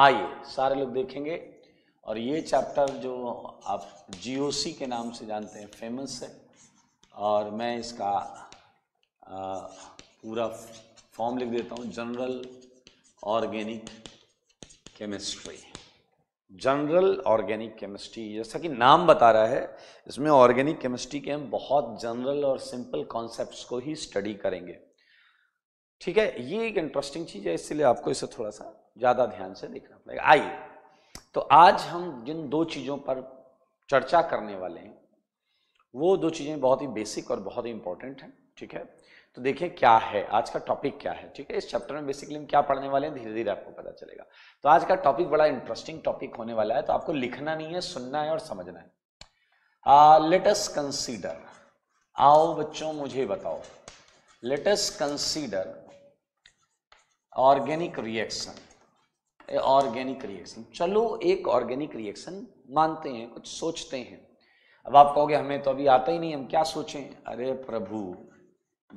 आइए सारे लोग देखेंगे और ये चैप्टर जो आप जीओसी के नाम से जानते हैं फेमस है और मैं इसका आ, पूरा फॉर्म लिख देता हूँ general organic chemistry general organic chemistry जैसा कि नाम बता रहा है इसमें ऑर्गेनिक केमिस्ट्री के हम बहुत जनरल और सिंपल कॉन्सेप्ट्स को ही स्टडी करेंगे ठीक है ये एक इंटरेस्टिंग चीज़ है इसलिए आपको इसे थोड़ा सा ज़्यादा ध्यान से देखना पड़ेगा आइए तो आज हम जिन दो चीज़ों पर चर्चा करने वाले हैं वो दो चीज़ें बहुत ही बेसिक और बहुत ही इंपॉर्टेंट हैं ठीक है तो देखिए क्या है आज का टॉपिक क्या है ठीक है इस चैप्टर में बेसिकली हम क्या पढ़ने वाले हैं धीरे धीरे आपको पता चलेगा तो आज का टॉपिक बड़ा इंटरेस्टिंग टॉपिक होने वाला है तो आपको लिखना नहीं है सुनना है और समझना है लेटस कंसीडर आओ बच्चों मुझे बताओ let's consider organic reaction organic reaction चलो एक ऑर्गेनिक रिएक्शन मानते हैं कुछ सोचते हैं अब आप कहोगे हमें तो अभी आता ही नहीं हम क्या सोचें अरे प्रभु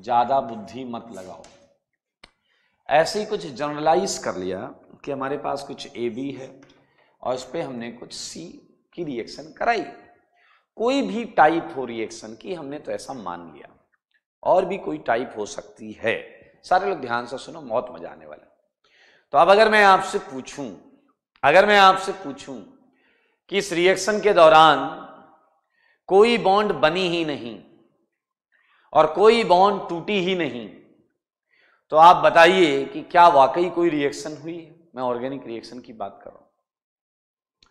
ज़्यादा बुद्धि मत लगाओ ऐसे ही कुछ जनरलाइज कर लिया कि हमारे पास कुछ ए बी है और उस पर हमने कुछ सी की रिएक्शन कराई कोई भी टाइप हो रिएक्शन की हमने तो ऐसा मान लिया और भी कोई टाइप हो सकती है सारे लोग ध्यान से सुनो बहुत मजा आने वाला तो अब अगर मैं आपसे पूछूं अगर मैं आपसे पूछूं कि इस रिएक्शन के दौरान कोई बॉन्ड बनी ही नहीं और कोई बॉन्ड टूटी ही नहीं तो आप बताइए कि क्या वाकई कोई रिएक्शन हुई है मैं ऑर्गेनिक रिएक्शन की बात कर रहा हूं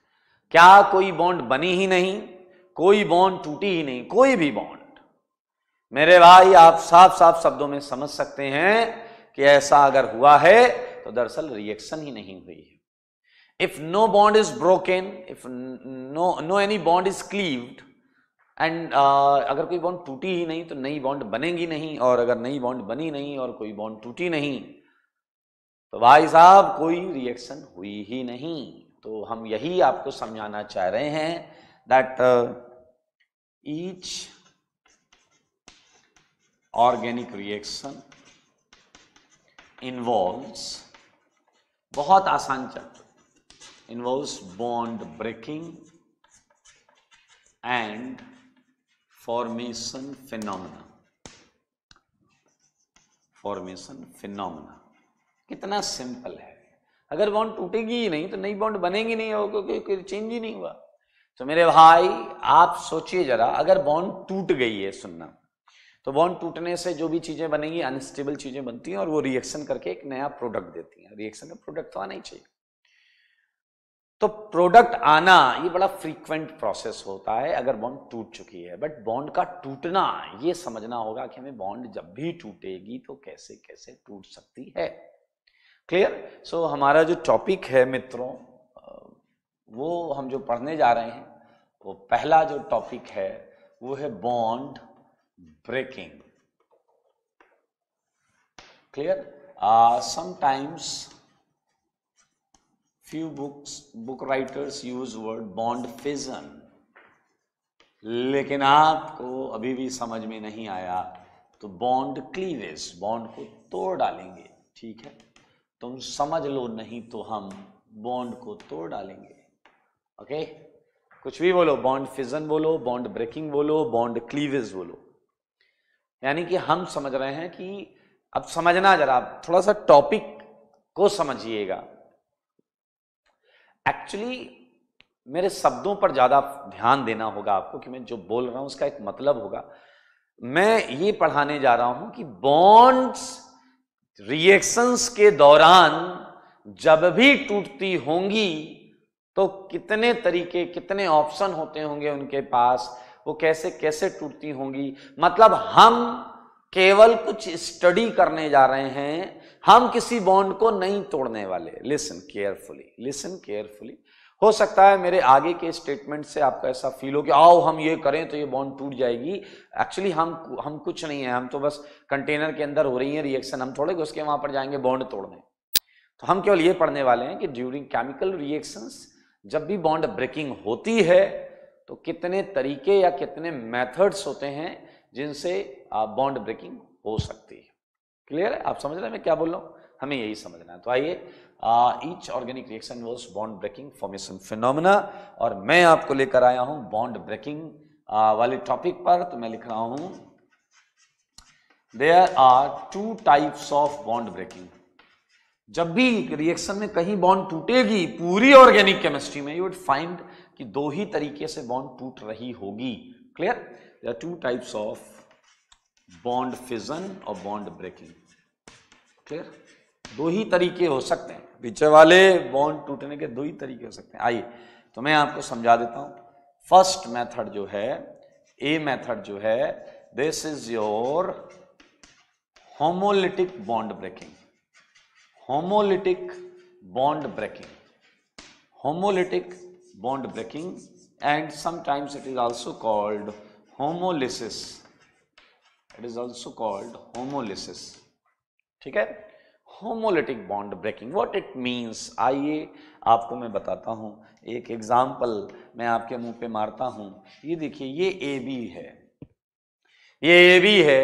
क्या कोई बॉन्ड बनी ही नहीं कोई बॉन्ड टूटी ही नहीं कोई भी बॉन्ड मेरे भाई आप साफ साफ शब्दों में समझ सकते हैं कि ऐसा अगर हुआ है तो दरअसल रिएक्शन ही नहीं हुई है if no bond is broken if no no any bond is cleaved and अगर कोई बॉन्ड टूटी ही नहीं तो नई बॉन्ड बनेगी नहीं और अगर नई बॉन्ड बनी नहीं और कोई बॉन्ड टूटी नहीं तो भाई साहब कोई रिएक्शन हुई ही नहीं तो हम यही आपको समझाना चाह रहे हैं that each organic reaction involves बहुत आसान chapter involve bond breaking and formation phenomena formation phenomena कितना सिंपल है अगर बॉन्ड टूटेगी ही नहीं तो नई बॉन्ड बनेगी नहीं हो कोई कोई चेंज ही नहीं हुआ तो मेरे भाई आप सोचिए जरा अगर बॉन्ड टूट गई है सुनना तो बॉन्ड टूटने से जो भी चीज़ें बनेंगी अनस्टेबल चीज़ें बनती हैं और वो रिएक्शन करके एक नया प्रोडक्ट देती हैं रिएक्शन में प्रोडक्ट तो आना ही चाहिए तो प्रोडक्ट आना ये बड़ा फ्रीक्वेंट प्रोसेस होता है अगर बॉन्ड टूट चुकी है बट बॉन्ड का टूटना ये समझना होगा कि हमें बॉन्ड जब भी टूटेगी तो कैसे कैसे टूट सकती है क्लियर सो so, हमारा जो टॉपिक है मित्रों वो हम जो पढ़ने जा रहे हैं वो पहला जो टॉपिक है वो है bond breaking. Clear? Uh, sometimes few books book writers use word bond fission लेकिन आपको अभी भी समझ में नहीं आया तो बॉन्ड क्लीवेज बॉन्ड को तोड़ डालेंगे ठीक है तुम समझ लो नहीं तो हम बॉन्ड को तोड़ डालेंगे ओके कुछ भी बोलो बॉन्ड फिजन बोलो बॉन्ड ब्रेकिंग बोलो बॉन्ड क्लीवेज बोलो यानी कि हम समझ रहे हैं कि अब समझना जरा थोड़ा सा टॉपिक को समझिएगा एक्चुअली मेरे शब्दों पर ज़्यादा ध्यान देना होगा आपको कि मैं जो बोल रहा हूं उसका एक मतलब होगा मैं ये पढ़ाने जा रहा हूं कि बॉन्ड्स रिएक्शंस के दौरान जब भी टूटती होंगी तो कितने तरीके कितने ऑप्शन होते होंगे उनके पास वो कैसे कैसे टूटती होंगी मतलब हम केवल कुछ स्टडी करने जा रहे हैं हम किसी बॉन्ड को नहीं तोड़ने वाले लिसन केयरफुली लिसन केयरफुली हो सकता है मेरे आगे के स्टेटमेंट से आपका ऐसा फील हो कि आओ हम ये करें तो ये बॉन्ड टूट जाएगी एक्चुअली हम हम कुछ नहीं है हम तो बस कंटेनर के अंदर हो रही है रिएक्शन हम थोड़े उसके वहां पर जाएंगे बॉन्ड तोड़ने तो हम केवल ये पढ़ने वाले हैं कि ड्यूरिंग केमिकल रिएक्शंस जब भी बॉन्ड ब्रेकिंग होती है तो कितने तरीके या कितने मेथड्स होते हैं जिनसे बॉन्ड ब्रेकिंग हो सकती है क्लियर है आप समझ रहे हैं मैं क्या बोल रहा हूं हमें यही समझना है तो आइए each organic reaction was bond breaking formation phenomena और मैं आपको लेकर आया हूं बॉन्ड ब्रेकिंग वाले टॉपिक पर तो मैं लिख रहा हूं there are two types of bond breaking जब भी रिएक्शन में कहीं बॉन्ड टूटेगी पूरी ऑर्गेनिक केमिस्ट्री में यू वुड फाइंड कि दो ही तरीके से बॉन्ड टूट रही होगी clear two types of bond fission और बॉन्ड ब्रेकिंग क्लियर दो ही तरीके हो सकते हैं पीछे वाले बॉन्ड टूटने के दो ही तरीके हो सकते हैं आइए तो मैं आपको समझा देता हूं फर्स्ट मेथड जो है ए मेथड जो है this is your homolytic bond breaking homolytic bond breaking homolytic bond breaking and sometimes it is also called homolysis it is also called homolysis ठीक है homolytic bond breaking what it means आइए आपको मैं बताता हूँ एक एग्जाम्पल मैं आपके मुंह पे मारता हूँ ये देखिए ये ए बी है ये ए बी है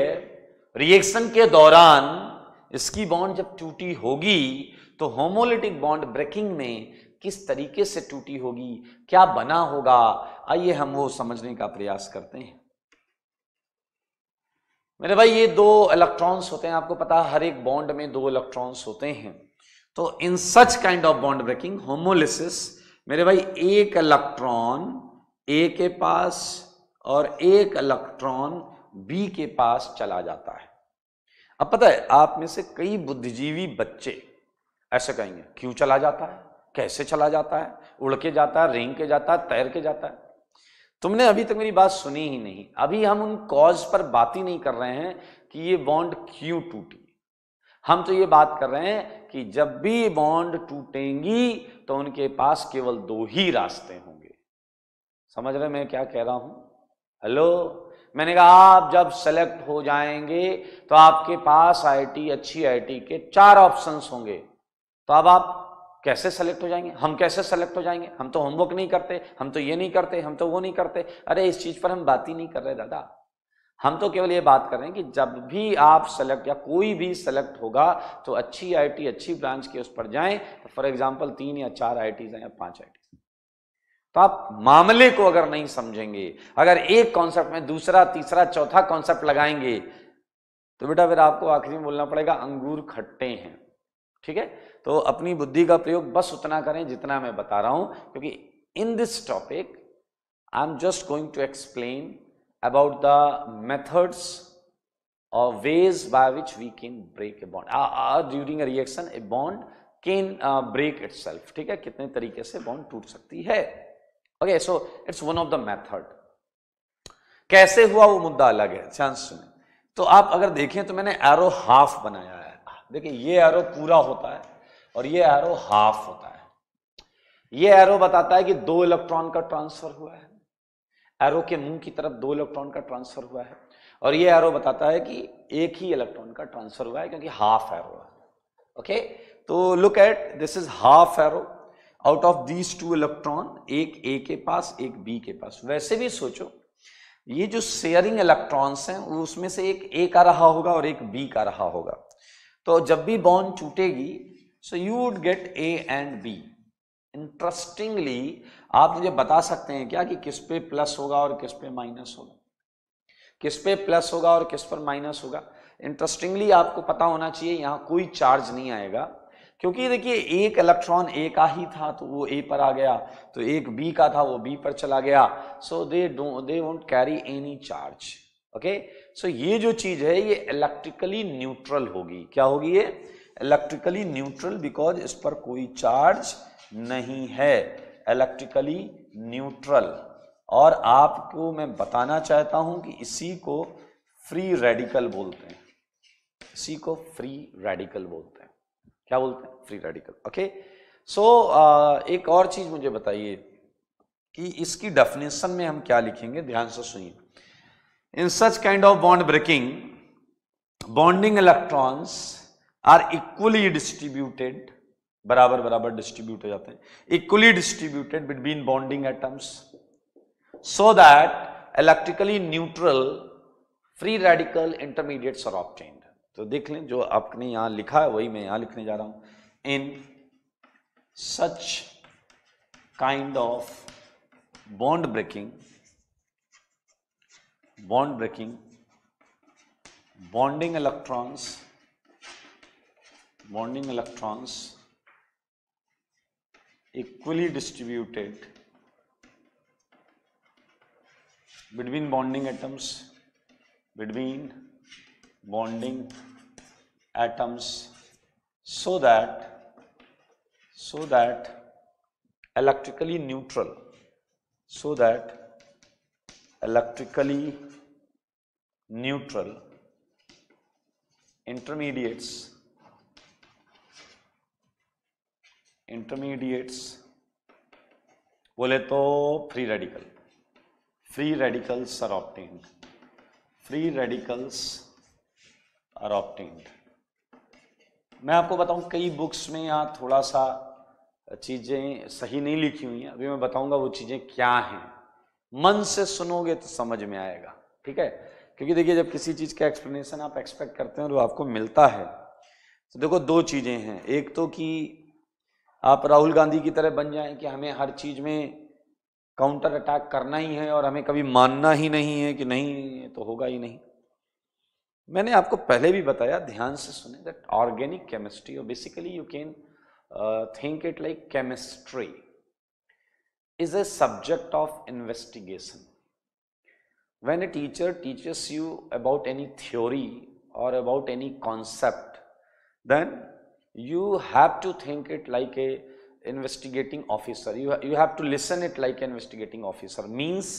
रिएक्शन के दौरान इसकी बॉन्ड जब टूटी होगी तो होमोलिटिक बॉन्ड ब्रेकिंग में किस तरीके से टूटी होगी क्या बना होगा आइए हम वो समझने का प्रयास करते हैं मेरे भाई ये दो इलेक्ट्रॉन्स होते हैं आपको पता हर एक बॉन्ड में दो इलेक्ट्रॉन्स होते हैं तो in such kind of bond breaking homolysis मेरे भाई एक इलेक्ट्रॉन ए के पास और एक इलेक्ट्रॉन बी के पास चला जाता है अब पता है आप में से कई बुद्धिजीवी बच्चे ऐसे कहेंगे क्यों चला जाता है कैसे चला जाता है उड़ के जाता है रेंग के जाता है तैर के जाता है तुमने अभी तक मेरी बात सुनी ही नहीं अभी हम उन कॉज पर बात ही नहीं कर रहे हैं कि ये बॉन्ड क्यों टूटी हम तो ये बात कर रहे हैं कि जब भी बॉन्ड टूटेंगी तो उनके पास केवल दो ही रास्ते होंगे समझ रहे मैं क्या कह रहा हूं हेलो मैंने कहा आप जब सेलेक्ट हो जाएंगे तो आपके पास आईटी अच्छी आईटी के चार ऑप्शंस होंगे तो अब आप कैसे सेलेक्ट हो जाएंगे हम कैसे सेलेक्ट हो जाएंगे हम तो होमवर्क नहीं करते हम तो ये नहीं करते हम तो वो नहीं करते अरे इस चीज़ पर हम बात ही नहीं कर रहे दादा हम तो केवल ये बात कर रहे हैं कि जब भी आप सेलेक्ट या कोई भी सेलेक्ट होगा तो अच्छी आईटी अच्छी ब्रांच के उस पर जाए फॉर एग्जाम्पल तीन या चार आई हैं या पांच टीज तो आप मामले को अगर नहीं समझेंगे अगर एक कॉन्सेप्ट में दूसरा तीसरा चौथा कॉन्सेप्ट लगाएंगे तो बेटा फिर आपको आखिरी में बोलना पड़ेगा अंगूर खट्टे हैं ठीक है तो अपनी बुद्धि का प्रयोग बस उतना करें जितना मैं बता रहा हूं क्योंकि in this topic I am just going to explain about the methods और ways by which we can break a bond during uh, during a reaction, a bond can uh, ठीक है कितने तरीके से बॉन्ड टूट सकती है okay so it's one of the method कैसे हुआ वो मुद्दा अलग है चांस में तो आप अगर देखें तो मैंने एरो हाफ बनाया देखिए ये एरो पूरा होता है और ये एरो हाफ होता है ये एरो बताता है कि दो इलेक्ट्रॉन का ट्रांसफर हुआ है एरो के मुंह की तरफ दो इलेक्ट्रॉन का ट्रांसफर हुआ है और ये एरो बताता है कि एक ही इलेक्ट्रॉन का ट्रांसफर हुआ है क्योंकि हाफ एरो है ओके तो look at this is half arrow out of these two electron एक ए के पास एक बी के पास वैसे भी सोचो ये जो शेयरिंग इलेक्ट्रॉन्स हैं उसमें से एक ए का रहा होगा और एक बी का रहा होगा तो जब भी बॉन्ड टूटेगी so you would get A and B interestingly आप मुझे बता सकते हैं क्या कि किस पे प्लस होगा और किस पे माइनस होगा किस पे प्लस होगा और किस पर माइनस होगा इंटरेस्टिंगली आपको पता होना चाहिए यहां कोई चार्ज नहीं आएगा क्योंकि देखिए एक इलेक्ट्रॉन ए का ही था तो वो ए पर आ गया तो एक बी का था वो बी पर चला गया so they don't they won't carry any charge okay so ये जो चीज है ये इलेक्ट्रिकली न्यूट्रल होगी क्या होगी ये इलेक्ट्रिकली न्यूट्रल बिकॉज इस पर कोई चार्ज नहीं है इलेक्ट्रिकली न्यूट्रल और आपको मैं बताना चाहता हूं कि इसी को फ्री रेडिकल बोलते हैं इसी को फ्री रेडिकल बोलते हैं क्या बोलते हैं फ्री रेडिकल ओके सो एक और चीज मुझे बताइए कि इसकी डेफिनेशन में हम क्या लिखेंगे ध्यान से सुनिए In such kind of bond breaking, bonding electrons are equally distributed बराबर बराबर डिस्ट्रीब्यूट हो जाते हैं equally distributed between bonding atoms so that electrically neutral free radical intermediates are obtained तो देख लें जो आपने यहां लिखा है वही मैं यहां लिखने जा रहा हूं in such kind of bond breaking bond breaking, bonding electrons, bonding electrons equally distributed between bonding atoms, between bonding atoms so that so that electrically neutral so that electrically neutral intermediates intermediates बोले तो free radical free radicals are obtained free radicals are obtained मैं आपको बताऊं कई books में यहां थोड़ा सा चीज़ें सही नहीं लिखी हुई हैं अभी मैं बताऊंगा वो चीज़ें क्या हैं मन से सुनोगे तो समझ में आएगा ठीक है क्योंकि देखिए जब किसी चीज़ का एक्सप्लेनेशन आप एक्सपेक्ट करते हैं और आपको मिलता है तो देखो दो चीज़ें हैं एक तो कि आप राहुल गांधी की तरह बन जाएं कि हमें हर चीज़ में काउंटर अटैक करना ही है और हमें कभी मानना ही नहीं है कि नहीं तो होगा ही नहीं मैंने आपको पहले भी बताया ध्यान से सुने दैट ऑर्गेनिक केमिस्ट्री और basically you can think it like chemistry is a subject of investigation when a teacher teaches you about any theory or about any concept then you have to think it like a investigating officer you, you have to listen it like an investigating officer means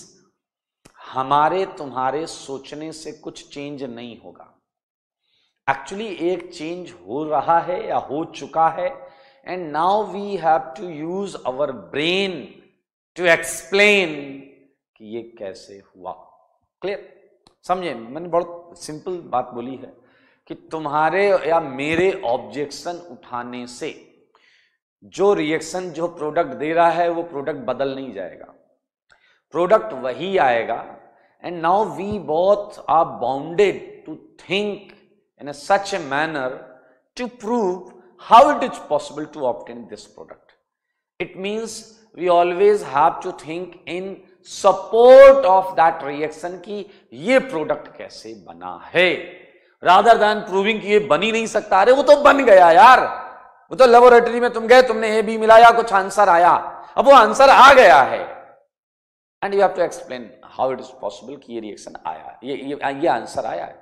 हमारे तुम्हारे सोचने से कुछ change नहीं होगा actually एक change हो रहा है या हो चुका है and now we have to use our brain to explain कि ये कैसे हुआ क्लियर समझे मैंने बहुत सिंपल बात बोली है कि तुम्हारे या मेरे ऑब्जेक्शन उठाने से जो रिएक्शन जो प्रोडक्ट दे रहा है वो प्रोडक्ट बदल नहीं जाएगा प्रोडक्ट वही आएगा and now we both are bounded to think in such a manner to prove how it is possible to obtain this product it means we always have to think in support of that reaction की ये product कैसे बना है rather than proving कि ये बनी नहीं सकता अरे वो तो बन गया यार वो तो लेबोरेटरी में तुम गए तुमने ए बी मिलाया कुछ आंसर आया अब वो आंसर आ गया है and you have to explain how it is possible कि ये रिएक्शन आया ये ये ये आंसर आया है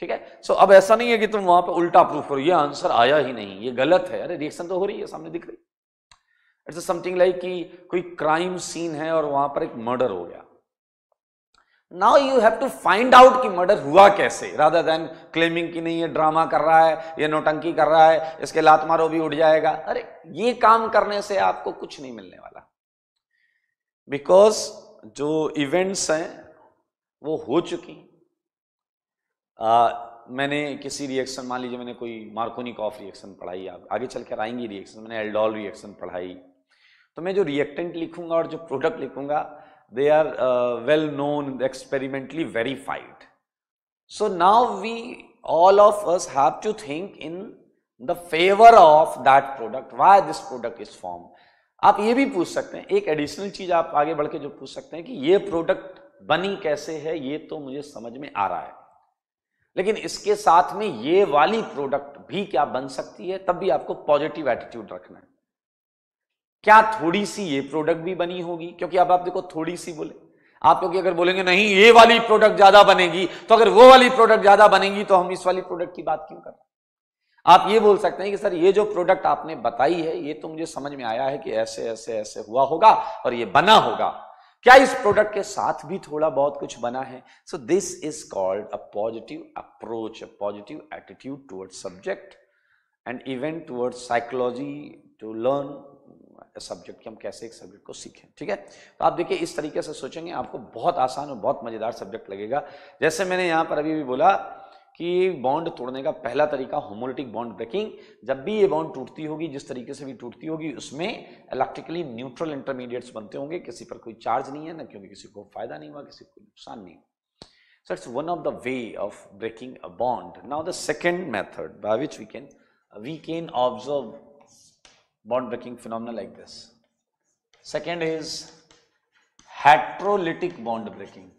ठीक है सो so, अब ऐसा नहीं है कि तुम वहां पे उल्टा प्रूफ करो ये आंसर आया ही नहीं ये गलत है अरे रिएक्शन तो हो रही है सामने दिख रही है इट्स समथिंग लाइक कि कोई क्राइम सीन है और वहां पर एक मर्डर हो गया now you have to find out कि मर्डर हुआ कैसे राधा देन क्लेमिंग की नहीं ये ड्रामा कर रहा है ये नोटंकी कर रहा है इसके लात मारो भी उठ जाएगा अरे ये काम करने से आपको कुछ नहीं मिलने वाला बिकॉज जो इवेंट्स हैं वो हो चुकी आ, मैंने किसी रिएक्शन मान लीजिए मैंने कोई मार्कोनी कॉफ रिएक्शन पढ़ाई आगे चल कर आएंगी रिएक्शन मैंने एल्डोल रिएक्शन पढ़ाई तो मैं जो रिएक्टेंट लिखूंगा और जो प्रोडक्ट लिखूंगा they are well known experimentally verified so now we all of us have to think in the favour of that product why this product is form आप ये भी पूछ सकते हैं एक एडिशनल चीज आप आगे बढ़ के जो पूछ सकते हैं कि ये प्रोडक्ट बनी कैसे है ये तो मुझे समझ में आ रहा है लेकिन इसके साथ में ये वाली प्रोडक्ट भी क्या बन सकती है तब भी आपको पॉजिटिव एटीट्यूड रखना है क्या थोड़ी सी ये प्रोडक्ट भी बनी होगी क्योंकि अब आप देखो थोड़ी सी बोले आप क्योंकि अगर बोलेंगे नहीं ये वाली प्रोडक्ट ज्यादा बनेगी तो अगर वो वाली प्रोडक्ट ज्यादा बनेगी तो हम इस वाली प्रोडक्ट की बात क्यों कर रहे हैं आप ये बोल सकते हैं कि सर ये जो प्रोडक्ट आपने बताई है ये तो मुझे समझ में आया है कि ऐसे ऐसे ऐसे हुआ होगा और ये बना होगा क्या इस प्रोडक्ट के साथ भी थोड़ा बहुत कुछ बना है so this is called a positive approach a positive attitude towards subject and event toward psychology to learn subject कि हम कैसे एक सब्जेक्ट को सीखें ठीक है तो आप देखिए इस तरीके से सोचेंगे आपको बहुत आसान और बहुत मज़ेदार सब्जेक्ट लगेगा जैसे मैंने यहाँ पर अभी भी बोला कि बॉन्ड तोड़ने का पहला तरीका होमोलिटिक बॉन्ड ब्रेकिंग जब भी ये बॉन्ड टूटती होगी जिस तरीके से भी टूटती होगी उसमें इलेक्ट्रिकली न्यूट्रल इंटरमीडिएट्स बनते होंगे किसी पर कोई चार्ज नहीं है ना क्योंकि किसी को फायदा नहीं हुआ किसी को नुकसान नहीं हुआ So it's one of the way of breaking a bond now the second method by which we can we can observe bond breaking phenomena like this. Second is heterolytic bond breaking.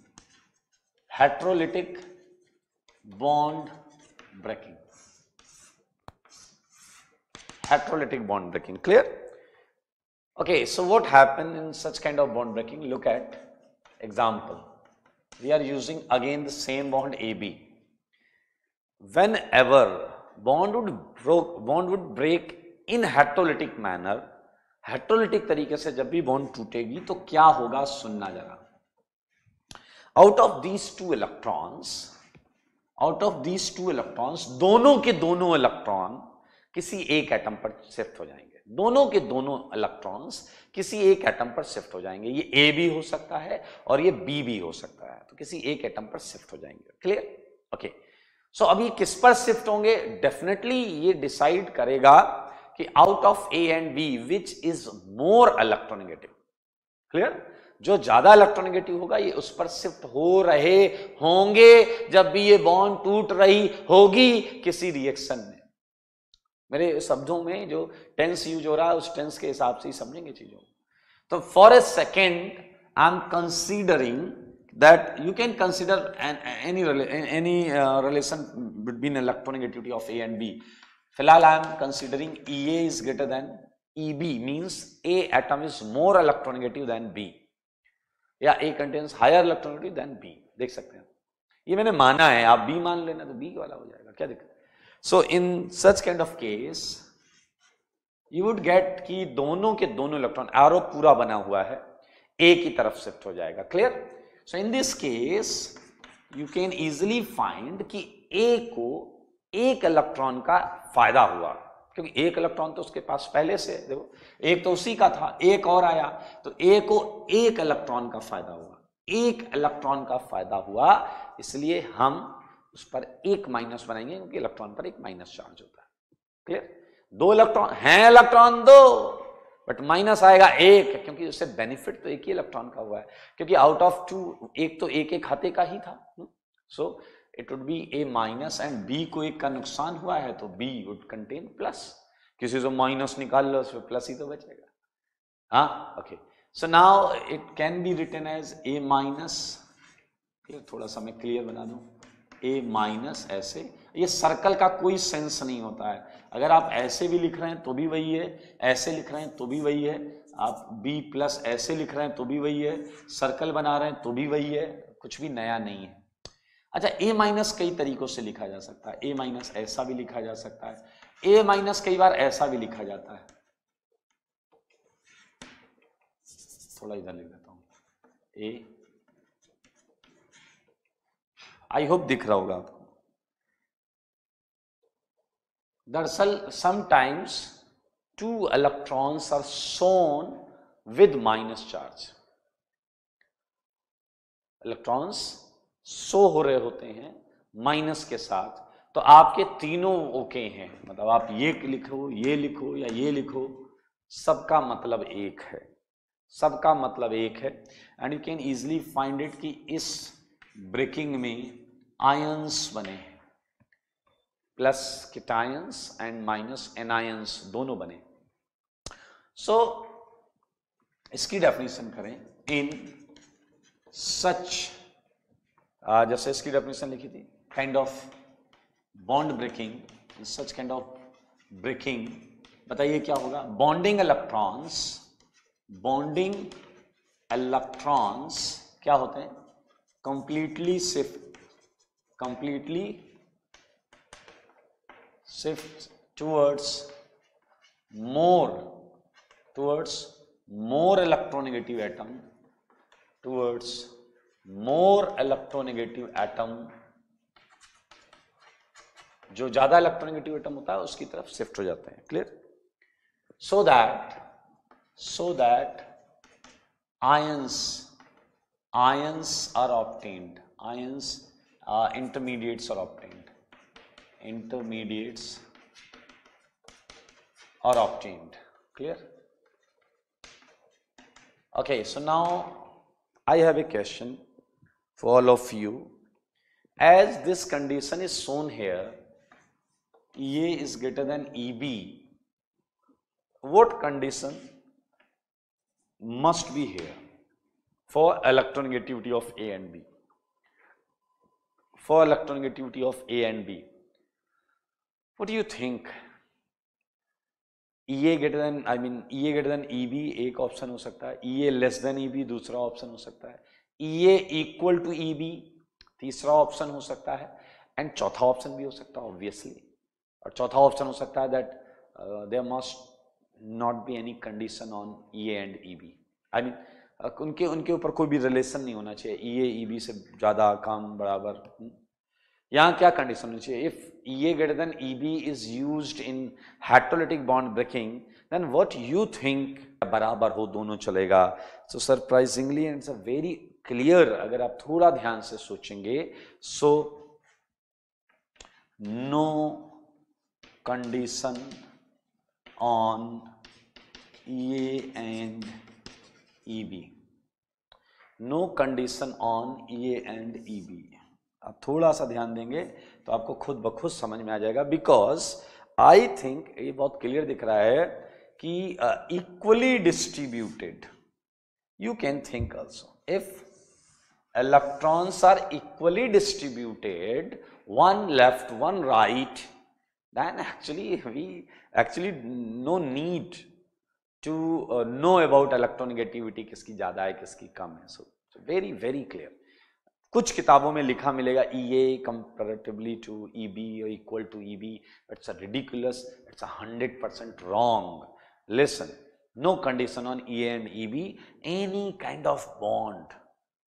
Heterolytic bond breaking. Heterolytic bond breaking. Clear? Okay, so what happened in such kind of bond breaking? Look at example. We are using again the same bond AB. Whenever bond would, bond would break in heterolytic manner heterolytic तरीके से जब भी bond टूटेगी तो क्या होगा सुनना जरा out of these two electrons out of these two electrons दोनों के दोनों इलेक्ट्रॉन किसी एक एटम पर शिफ्ट हो जाएंगे दोनों के दोनों इलेक्ट्रॉन्स किसी एक एटम पर शिफ्ट हो जाएंगे ये ए भी हो सकता है और ये बी भी हो सकता है तो किसी एक एटम पर शिफ्ट हो जाएंगे क्लियर ओके सो अब ये किस पर शिफ्ट होंगे डेफिनेटली ये डिसाइड करेगा कि out of A and B which is more electronegative clear जो ज्यादा इलेक्ट्रोनेगेटिव होगा ये उस पर शिफ्ट हो रहे होंगे जब भी ये बॉन्ड टूट रही होगी किसी रिएक्शन में मेरे शब्दों में जो टेंस यूज हो रहा है उस टेंस के हिसाब से ही समझेंगे चीजों तो for a second I am considering that you can consider any any any uh, relation between electronegativity of A and B. फिलहाल I am considering E A is greater than E B means A atom is more electronegative than B या A contains higher electronegative than B देख सकते हैं ये मैंने माना है आप बी मान लेना तो बी वाला हो जाएगा क्या दिक्कत so in such kind of case you would get कि दोनों के दोनों इलेक्ट्रॉन एरो पूरा बना हुआ है ए की तरफ शिफ्ट हो जाएगा clear so in this case you can easily find कि ए को एक इलेक्ट्रॉन का फायदा हुआ क्योंकि एक इलेक्ट्रॉन तो उसके पास पहले से देखो एक तो उसी का था एक और आया तो ए को एक इलेक्ट्रॉन का फायदा हुआ एक इलेक्ट्रॉन का फायदा हुआ इसलिए हम उस पर एक माइनस बनाएंगे क्योंकि इलेक्ट्रॉन पर एक माइनस चार्ज होता है क्लियर दो इलेक्ट्रॉन है इलेक्ट्रॉन दो बट माइनस आएगा एक क्योंकि उससे बेनिफिट तो एक ही इलेक्ट्रॉन का हुआ है क्योंकि आउट ऑफ टू एक तो एक एक खाते का ही था हम्म। So so, it would be A minus and B को एक का नुकसान हुआ है तो बी वुड कंटेन प्लस किसी से माइनस निकाल लो उसमें प्लस ही तो बचेगा हाँ okay so now it can be written as A minus थोड़ा सा मैं क्लियर बना दू ए माइनस ऐसे ये सर्कल का कोई सेंस नहीं होता है अगर आप ऐसे भी लिख रहे हैं तो भी वही है ऐसे लिख रहे हैं तो भी वही है आप b प्लस ऐसे लिख रहे हैं तो भी वही है सर्कल बना रहे हैं तो भी वही है कुछ भी नया नहीं है अच्छा ए माइनस कई तरीकों से लिखा जा सकता है ए माइनस ऐसा भी लिखा जा सकता है ए माइनस कई बार ऐसा भी लिखा जाता है थोड़ा इधर लिख देता हूं ए आई होप दिख रहा होगा आपको दरअसल sometimes two electrons are shown with minus charge electrons so हो रहे होते हैं माइनस के साथ तो आपके तीनों ओके हैं मतलब आप ये लिखो ये लिखो या ये लिखो सबका मतलब एक है सबका मतलब एक है and you can easily find it कि इस ब्रेकिंग में आयंस बने हैं plus cations and minus anions दोनों बने सो so, इसकी डेफिनेशन करें इन सच Uh, जैसे इसकी डेफिनेशन लिखी थी kind of bond breaking such kind of breaking बताइए क्या होगा बॉन्डिंग इलेक्ट्रॉन्स बॉन्डिंग इलेक्ट्रॉन्स क्या होते हैं कंप्लीटली सिर्फ completely shift towards more towards more electronegative atom towards more electronegative atom जो ज्यादा इलेक्ट्रोनेगेटिव एटम होता है उसकी तरफ शिफ्ट हो जाते हैं clear so that so that ions ions are obtained ions intermediates are obtained intermediates are obtained clear okay so now I have a question for all of you. As this condition is shown here, EA is greater than EB, what condition must be here for electronegativity of A and B? For electronegativity of A and B, what do you think? EA greater than I mean EA greater than EB एक option हो सकता है EA less than EB दूसरा option हो सकता है E A equal to E B तीसरा option हो सकता है एंड चौथा ऑप्शन भी हो सकता है ऑब्वियसली और चौथा ऑप्शन हो सकता है that there must not be any condition on E and E B I mean उनके उनके ऊपर कोई भी रिलेशन नहीं होना चाहिए ई ए ई बी से ज़्यादा काम बराबर हम्म. यहाँ क्या कंडीशन होनी चाहिए if E A greater than E B is use in hydrolytic bond breaking then what you think बराबर हो दोनों चलेगा so surprisingly it's a very clear अगर आप थोड़ा ध्यान से सोचेंगे so no condition on E and E B no condition on E and E B आप थोड़ा सा ध्यान देंगे तो आपको खुद ब खुद समझ में आ जाएगा बिकॉज आई थिंक ये बहुत क्लियर दिख रहा है कि equally distributed you can think also if electrons are equally distributed one left one right then actually we actually no need to uh, know about electronegativity kiski ज़्यादा hai kiski kam hai so, so very very clear कुछ किताबों में लिखा मिलेगा E A comparatively to E B equal to E B it's a ridiculous it's a hundred percent wrong lesson no condition on E and E B any kind of bond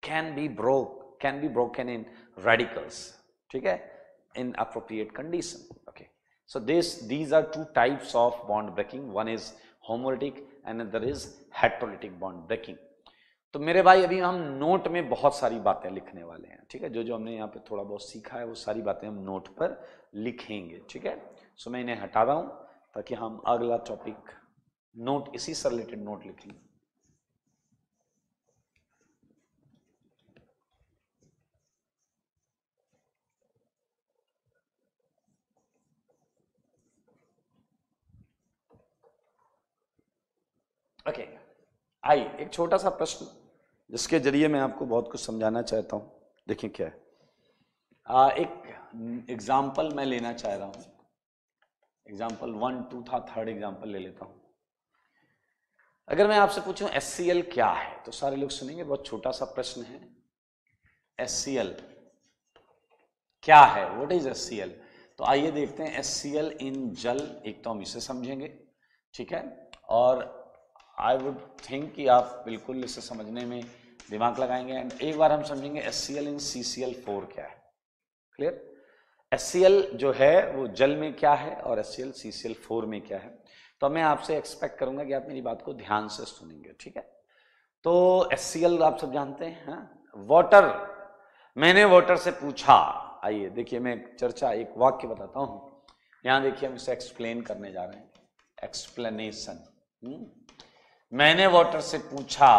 can be broke can be broken in radicals ठीक है in appropriate condition okay so this these are two types of bond breaking one is homolytic and another is heterolytic bond breaking तो मेरे भाई अभी हम note में बहुत सारी बातें लिखने वाले हैं ठीक है जो जो हमने यहाँ पे थोड़ा बहुत सीखा है वो सारी बातें हम नोट पर लिखेंगे ठीक है सो मैं इन्हें हटा रहा हूँ ताकि हम अगला टॉपिक नोट इसी से रिलेटेड नोट लिखेंगे ओके आइए एक छोटा सा प्रश्न जिसके जरिए मैं आपको बहुत कुछ समझाना चाहता हूँ देखिए क्या है आ, एक एग्जाम्पल मैं लेना चाह रहा हूँ एग्जाम्पल वन टू था थर्ड एग्जाम्पल ले लेता हूँ अगर मैं आपसे पूछूं एस क्या है तो सारे लोग सुनेंगे बहुत छोटा सा प्रश्न है एस क्या है वट इज एस तो आइए देखते हैं एस इन जल एक तो हम इसे समझेंगे ठीक है और आई वुड थिंक कि आप बिल्कुल इसे समझने में दिमाग लगाएंगे एंड एक बार हम समझेंगे S C L in C C L four क्या है क्लियर एस सी एल जो है वो जल में क्या है और S C L C C L four में क्या है तो मैं आपसे एक्सपेक्ट करूंगा कि आप मेरी बात को ध्यान से सुनेंगे ठीक है तो एस सी एल आप सब जानते हैं वाटर हाँ? मैंने वाटर से पूछा आइए देखिए मैं एक चर्चा एक वाक्य बताता हूँ यहाँ देखिए हम इसे एक्सप्लेन करने जा रहे हैं एक्सप्लेनेशन मैंने वोटर से पूछा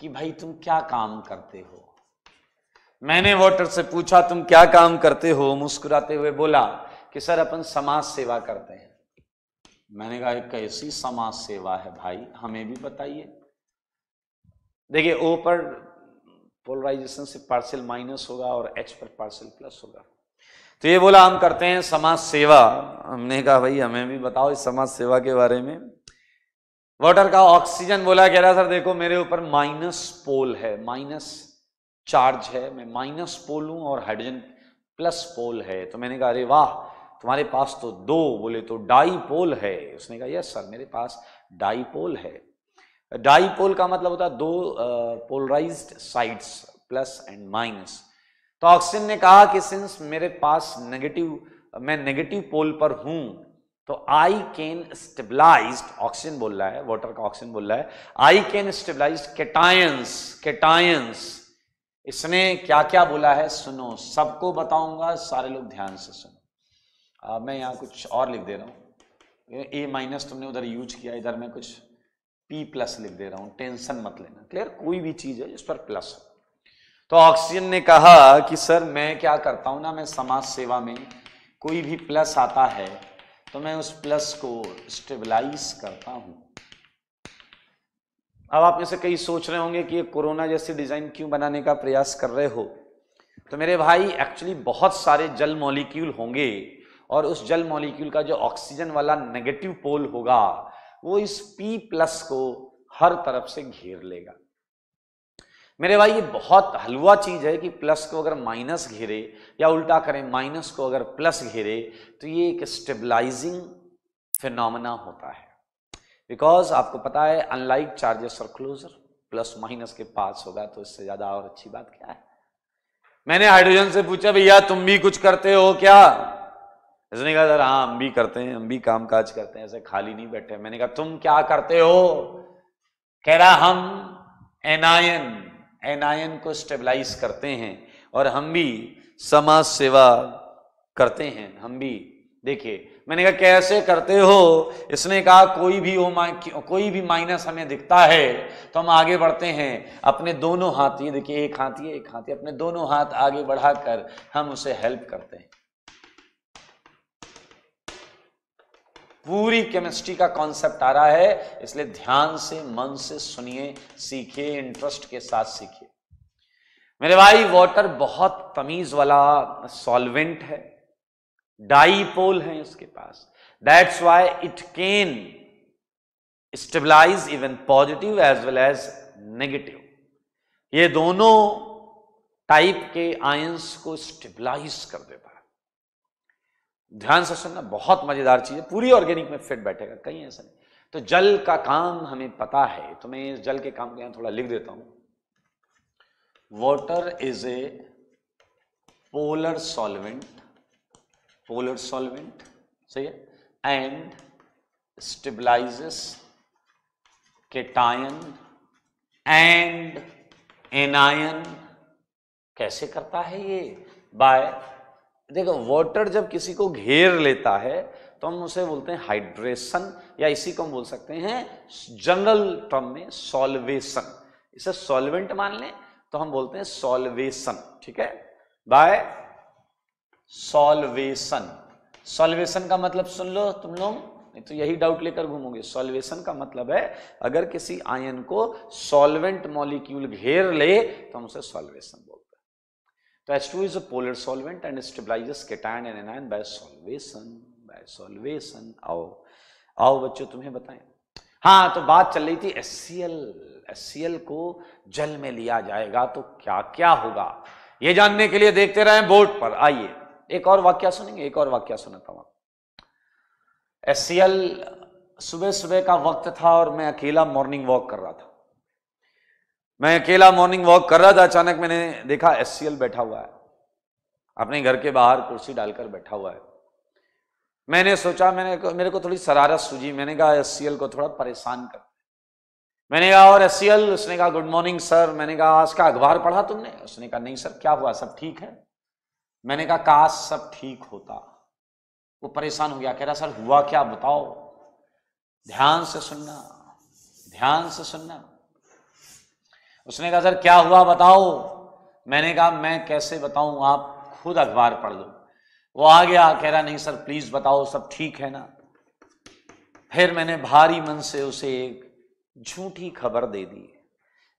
कि भाई तुम क्या काम करते हो मैंने वोटर से पूछा तुम क्या काम करते हो मुस्कुराते हुए बोला कि सर अपन समाज सेवा करते हैं मैंने कहा कैसी समाज सेवा है भाई हमें भी बताइए देखिए ओ पर पोलराइजेशन से पार्सल माइनस होगा और एच पर पार्सल प्लस होगा तो ये बोला हम करते हैं समाज सेवा हमने कहा भाई हमें भी बताओ इस समाज सेवा के बारे में वाटर का ऑक्सीजन बोला कह रहा सर देखो मेरे ऊपर माइनस पोल है माइनस चार्ज है मैं माइनस पोल हूं और हाइड्रोजन प्लस पोल है तो मैंने कहा अरे वाह तुम्हारे पास तो दो बोले तो डाई पोल है उसने कहा यस सर मेरे पास डाई पोल है डाई पोल का मतलब होता है दो polarize sides plus and minus तो ऑक्सीजन ने कहा कि सिंस मेरे पास नेगेटिव मैं नेगेटिव पोल पर हूं तो आई कैन स्टेबलाइज ऑक्सीजन बोल रहा है वाटर का ऑक्सीजन बोल रहा है I can stabilize cations cations इसने क्या क्या बोला है सुनो सबको बताऊंगा सारे लोग ध्यान से सुनो अब मैं यहां कुछ और लिख दे रहा हूं ए माइनस तुमने उधर यूज किया इधर मैं कुछ पी प्लस लिख दे रहा हूं टेंशन मत लेना क्लियर कोई भी चीज है जिस पर प्लस हो तो ऑक्सीजन ने कहा कि सर मैं क्या करता हूं ना मैं समाज सेवा में कोई भी प्लस आता है तो मैं उस प्लस को स्टेबलाइज करता हूं अब आप में से कई सोच रहे होंगे कि ये कोरोना जैसे डिजाइन क्यों बनाने का प्रयास कर रहे हो तो मेरे भाई एक्चुअली बहुत सारे जल मॉलिक्यूल होंगे और उस जल मॉलिक्यूल का जो ऑक्सीजन वाला नेगेटिव पोल होगा वो इस पी प्लस को हर तरफ से घेर लेगा मेरे भाई ये बहुत हलवा चीज़ है कि प्लस को अगर माइनस घेरे या उल्टा करें माइनस को अगर प्लस घेरे तो ये एक स्टेबलाइजिंग फिनोमेना होता है बिकॉज आपको पता है अनलाइक चार्जेस और क्लोजर प्लस माइनस के पास होगा तो इससे ज़्यादा और अच्छी बात क्या है मैंने हाइड्रोजन से पूछा भैया तुम भी कुछ करते हो क्या इसने कहा सर हाँ हम भी करते हैं हम भी काम काज करते हैं ऐसे खाली नहीं बैठे मैंने कहा तुम क्या करते हो कह रहा हम एनायन एनायन को स्टेबलाइज करते हैं और हम भी समाज सेवा करते हैं हम भी देखिए मैंने कहा कैसे करते हो इसने कहा कोई भी ओ कोई भी माइनस हमें दिखता है तो हम आगे बढ़ते हैं अपने दोनों हाथ ये देखिए एक हाथ ये एक हाथ ये अपने दोनों हाथ आगे बढ़ाकर हम उसे हेल्प करते हैं पूरी केमिस्ट्री का कॉन्सेप्ट आ रहा है इसलिए ध्यान से मन से सुनिए सीखिए इंटरेस्ट के साथ सीखिए मेरे भाई वाटर बहुत तमीज वाला सॉल्वेंट है डाईपोल है इसके पास that's why it can stabilize even positive as well as negative ये दोनों टाइप के आयंस को स्टेबलाइज कर देता ध्यान से सुनना बहुत मजेदार चीज है पूरी ऑर्गेनिक में फिट बैठेगा कहीं ऐसा नहीं तो जल का काम हमें पता है तो मैं इस जल के काम के यहां थोड़ा लिख देता हूं water is a polar solvent polar solvent सही है and stabilize cation and anion कैसे करता है ये बाय देखो वाटर जब किसी को घेर लेता है तो हम उसे बोलते हैं हाइड्रेशन या इसी को हम बोल सकते हैं जनरल टर्म में सॉल्वेशन इसे सॉल्वेंट मान लें तो हम बोलते हैं सॉल्वेशन ठीक है बाय सॉल्वेशन सॉल्वेशन का मतलब सुन लो तुम लोग नहीं तो यही डाउट लेकर घूमोगे सॉल्वेशन का मतलब है अगर किसी आयन को सॉल्वेंट मॉलिक्यूल घेर ले तो हम उसे सॉल्वेशन बोल तो H two is a polar solvent and stabilizes cation in in by solvation by solvation आओ आओ बच्चों तुम्हें बताएं हाँ तो बात चल रही थी S S C L C L को जल में लिया जाएगा तो क्या क्या होगा ये जानने के लिए देखते रहे बोर्ड पर आइए एक और वाक्य सुनेंगे एक और वाक्य सुनाता हूं एस सी एल सुबह सुबह का वक्त था और मैं अकेला मॉर्निंग वॉक कर रहा था मैं अकेला मॉर्निंग वॉक कर रहा था अचानक मैंने देखा एस बैठा हुआ है अपने घर के बाहर कुर्सी डालकर बैठा हुआ है मैंने सोचा मैंने मेरे को थोड़ी शरारत सूझी मैंने कहा एस को थोड़ा परेशान कर मैंने कहा और एस उसने कहा गुड मॉर्निंग सर मैंने कहा आज का अखबार पढ़ा तुमने उसने कहा नहीं सर क्या हुआ सब ठीक है मैंने कहा काश सब ठीक होता वो परेशान हो गया कह रहा सर हुआ क्या बताओ ध्यान से सुनना ध्यान से सुनना उसने कहा सर क्या हुआ बताओ मैंने कहा मैं कैसे बताऊं आप खुद अखबार पढ़ लो वो आ गया कह रहा नहीं सर प्लीज बताओ सब ठीक है ना फिर मैंने भारी मन से उसे एक झूठी खबर दे दी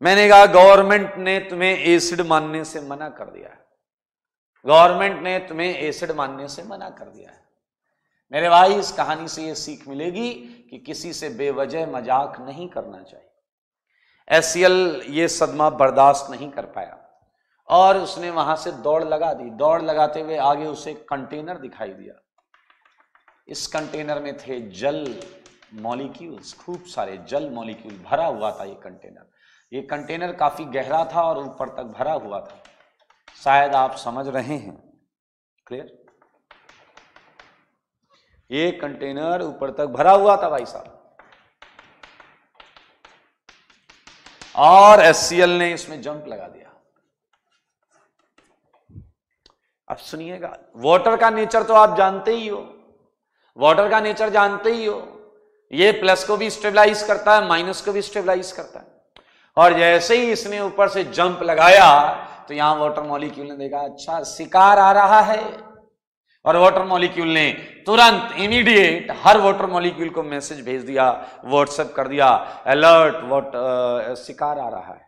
मैंने कहा गवर्नमेंट ने तुम्हें एसिड मानने से मना कर दिया है गवर्नमेंट ने तुम्हें एसिड मानने से मना कर दिया है मेरे भाई इस कहानी से ये सीख मिलेगी कि किसी से बेवजह मजाक नहीं करना चाहिए एस ये सदमा बर्दाश्त नहीं कर पाया और उसने वहां से दौड़ लगा दी दौड़ लगाते हुए आगे उसे कंटेनर दिखाई दिया इस कंटेनर में थे जल मॉलिक्यूल्स खूब सारे जल मॉलिक्यूल भरा हुआ था ये कंटेनर ये कंटेनर काफी गहरा था और ऊपर तक भरा हुआ था शायद आप समझ रहे हैं क्लियर ये कंटेनर ऊपर तक भरा हुआ था भाई साहब और एस ने इसमें जंप लगा दिया अब सुनिएगा वाटर का नेचर तो आप जानते ही हो वाटर का नेचर जानते ही हो ये प्लस को भी स्टेबलाइज करता है माइनस को भी स्टेबलाइज करता है और जैसे ही इसने ऊपर से जंप लगाया तो यहां वाटर मॉलिक्यूल ने देखा अच्छा शिकार आ रहा है और वाटर मॉलिक्यूल ने तुरंत इमीडिएट हर वाटर मॉलिक्यूल को मैसेज भेज दिया व्हाट्सएप कर दिया अलर्ट वॉट शिकार आ रहा है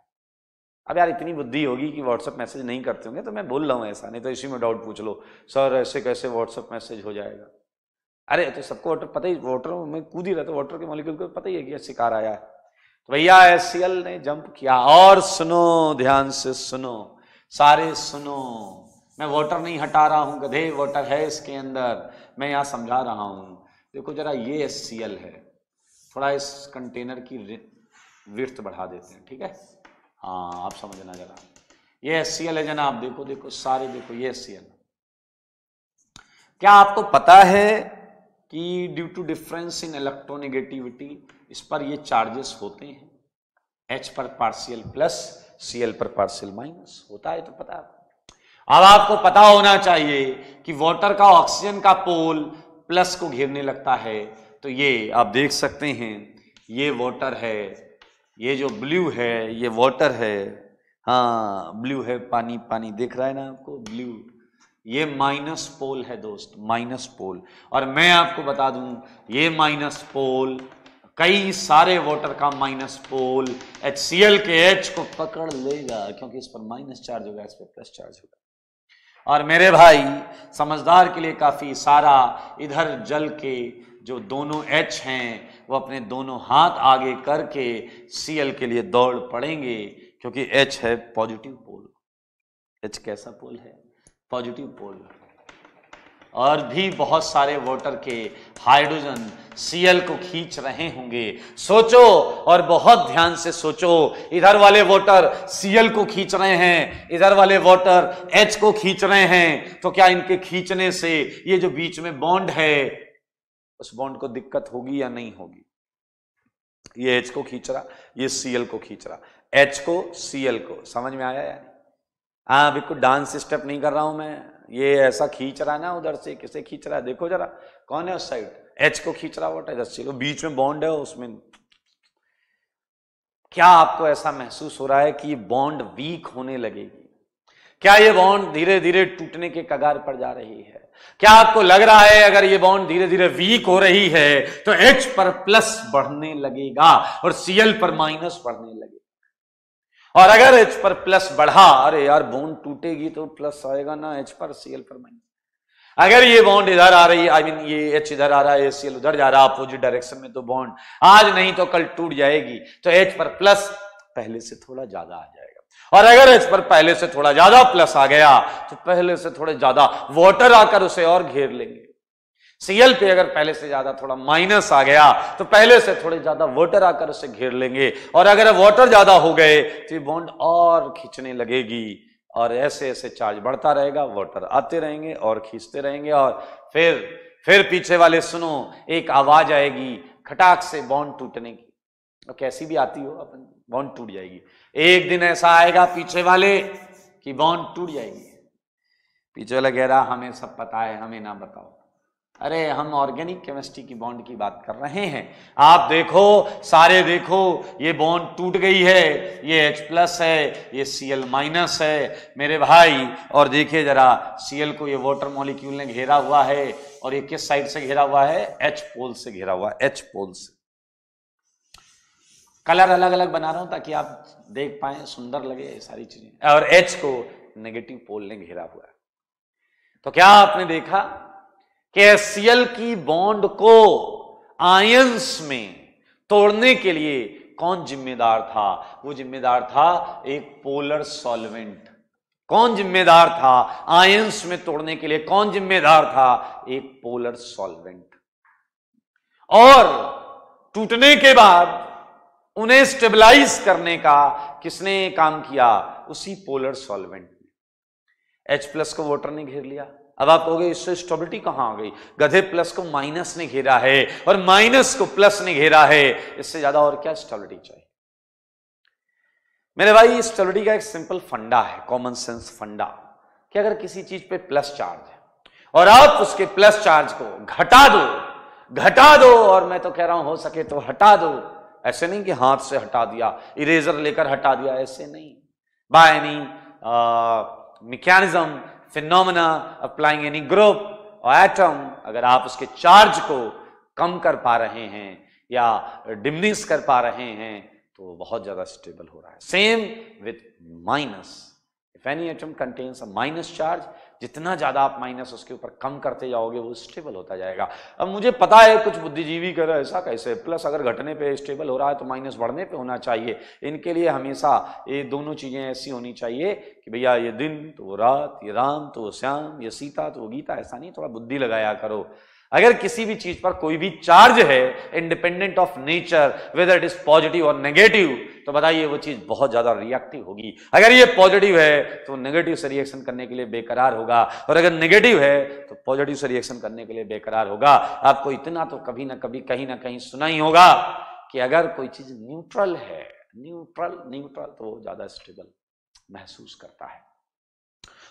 अब यार इतनी बुद्धि होगी कि व्हाट्सएप मैसेज नहीं करते होंगे तो मैं बोल रहा हूँ ऐसा नहीं तो इसी में डाउट पूछ लो सर ऐसे कैसे व्हाट्सएप मैसेज हो जाएगा अरे तो सबको वाटर पता ही वाटर में कूद ही रहता वाटर के मॉलिक्यूल को पता ही है कि शिकार आया है तो भैया एस ने जंप किया और सुनो ध्यान से सुनो सारे सुनो मैं वोटर नहीं हटा रहा हूँ गधे वोटर है इसके अंदर मैं यहाँ समझा रहा हूँ देखो जरा ये एस सी एल है थोड़ा इस कंटेनर की विर्थ बढ़ा देते हैं ठीक है हाँ आप समझना जरा ये एस सी एल है जनाब देखो देखो सारे देखो ये एस सी एल क्या आपको पता है कि due to difference in electronegativity इस पर ये चार्जेस होते हैं एच पर पार्शियल प्लस सी एल पर पार्शियल माइनस होता है तो पता है अब आपको पता होना चाहिए कि वाटर का ऑक्सीजन का पोल प्लस को घेरने लगता है तो ये आप देख सकते हैं ये वाटर है ये जो ब्लू है ये वाटर है हाँ ब्लू है पानी पानी देख रहा है ना आपको ब्लू ये माइनस पोल है दोस्त माइनस पोल और मैं आपको बता दूं ये माइनस पोल कई सारे वाटर का माइनस पोल एच के एच को पकड़ लेगा क्योंकि इस पर माइनस चार्ज होगा इस पर प्लस चार्ज होगा और मेरे भाई समझदार के लिए काफ़ी सारा इधर जल के जो दोनों एच हैं वो अपने दोनों हाथ आगे करके सी एल के लिए दौड़ पड़ेंगे क्योंकि एच है पॉजिटिव पोल एच कैसा पोल है पॉजिटिव पोल और भी बहुत सारे वोटर के हाइड्रोजन सीएल को खींच रहे होंगे सोचो और बहुत ध्यान से सोचो इधर वाले वोटर सीएल को खींच रहे हैं इधर वाले वोटर एच को खींच रहे हैं तो क्या इनके खींचने से ये जो बीच में बॉन्ड है उस बॉन्ड को दिक्कत होगी या नहीं होगी ये एच को खींच रहा ये सीएल को खींच रहा एच को सीएल को समझ में आया यार हाँ बिल्कुल डांस स्टेप नहीं कर रहा हूं मैं ये ऐसा खींच रहा है ना उधर से किसे खींच रहा है देखो जरा कौन है उस साइड एच को खींच रहा वोट है दस बीच में बॉन्ड है उसमें क्या आपको ऐसा महसूस हो रहा है कि बॉन्ड वीक होने लगेगी क्या ये बॉन्ड धीरे धीरे टूटने के कगार पर जा रही है क्या आपको लग रहा है अगर ये बॉन्ड धीरे धीरे वीक हो रही है तो एच पर प्लस बढ़ने लगेगा और सीएल पर माइनस बढ़ने लगेगा और अगर एच पर प्लस बढ़ा अरे यार बॉन्ड टूटेगी तो प्लस आएगा ना एच पर सी पर माइनस अगर ये बॉन्ड इधर आ रही है आई मीन ये एच इधर आ रहा है सी उधर जा रहा है अपोजिट डायरेक्शन में तो बॉन्ड आज नहीं तो कल टूट जाएगी तो एच पर प्लस पहले से थोड़ा ज्यादा आ जाएगा और अगर एच पर पहले से थोड़ा ज्यादा प्लस आ गया तो पहले से थोड़ा ज्यादा वाटर आकर उसे और घेर लेंगे सीएल पे अगर पहले से ज्यादा थोड़ा माइनस आ गया तो पहले से थोड़े ज्यादा वोटर आकर उसे घेर लेंगे और अगर वोटर ज्यादा हो गए तो ये बॉन्ड और खींचने लगेगी और ऐसे ऐसे चार्ज बढ़ता रहेगा वोटर आते रहेंगे और खींचते रहेंगे और फिर फिर पीछे वाले सुनो एक आवाज आएगी खटाक से बॉन्ड टूटने की और कैसी भी आती हो अपन बॉन्ड टूट जाएगी एक दिन ऐसा आएगा पीछे वाले कि बॉन्ड टूट जाएगी पीछे वाला कह रहा हमें सब पता है हमें ना बताओ अरे हम ऑर्गेनिक केमिस्ट्री की बॉन्ड की बात कर रहे हैं आप देखो सारे देखो ये बॉन्ड टूट गई है ये एच प्लस है ये सी एल माइनस है मेरे भाई और देखिए जरा एल को ये वाटर मॉलिक्यूल ने घेरा हुआ है और ये किस साइड से घेरा हुआ है एच पोल से घेरा हुआ है एच पोल से कलर अलग अलग बना रहा हूं ताकि आप देख पाए सुंदर लगे ये सारी चीजें और एच को नेगेटिव पोल ने घेरा हुआ है तो क्या आपने देखा कि एससीएल की बॉन्ड को आयंस में तोड़ने के लिए कौन जिम्मेदार था वो जिम्मेदार था एक पोलर सॉल्वेंट कौन जिम्मेदार था आयंस में तोड़ने के लिए कौन जिम्मेदार था एक पोलर सॉल्वेंट और टूटने के बाद उन्हें स्टेबलाइज करने का किसने काम किया उसी पोलर सॉल्वेंट ने एच प्लस को वोटर ने घेर लिया अब आप कहोगे इससे स्टेबिलिटी कहां आ गई गधे प्लस को माइनस ने घेरा है और माइनस को प्लस ने घेरा है इससे ज्यादा और क्या स्टेबिलिटी चाहिए मेरे भाई स्टेबिलिटी का एक सिंपल फंडा है कॉमन सेंस फंडा कि अगर किसी चीज पे प्लस चार्ज है और आप उसके प्लस चार्ज को घटा दो घटा दो और मैं तो कह रहा हूं हो सके तो हटा दो ऐसे नहीं कि हाथ से हटा दिया इरेजर लेकर हटा दिया ऐसे नहीं by any mechanism phenomena applying any group और एटम अगर आप उसके चार्ज को कम कर पा रहे हैं या डिमिनिश कर पा रहे हैं तो बहुत ज्यादा स्टेबल हो रहा है same with minus if any atom contains a minus charge जितना ज़्यादा आप माइनस उसके ऊपर कम करते जाओगे वो स्टेबल होता जाएगा अब मुझे पता है कुछ बुद्धिजीवी कर ऐसा कैसे प्लस अगर घटने पे स्टेबल हो रहा है तो माइनस बढ़ने पे होना चाहिए इनके लिए हमेशा ये दोनों चीज़ें ऐसी होनी चाहिए कि भैया ये दिन तो वो रात ये राम तो वो श्याम ये सीता तो वो गीता ऐसा नहीं थोड़ा बुद्धि लगाया करो अगर किसी भी चीज पर कोई भी चार्ज है independent of nature whether it is positive और नेगेटिव तो बताइए वो चीज बहुत ज्यादा रिएक्टिव होगी अगर ये पॉजिटिव है तो नेगेटिव से रिएक्शन करने के लिए बेकरार होगा और अगर नेगेटिव है तो पॉजिटिव से रिएक्शन करने के लिए बेकरार होगा आपको इतना तो कभी ना कभी कहीं ना कहीं सुना ही होगा कि अगर कोई चीज न्यूट्रल है न्यूट्रल न्यूट्रल तो वो ज्यादा स्टेबल महसूस करता है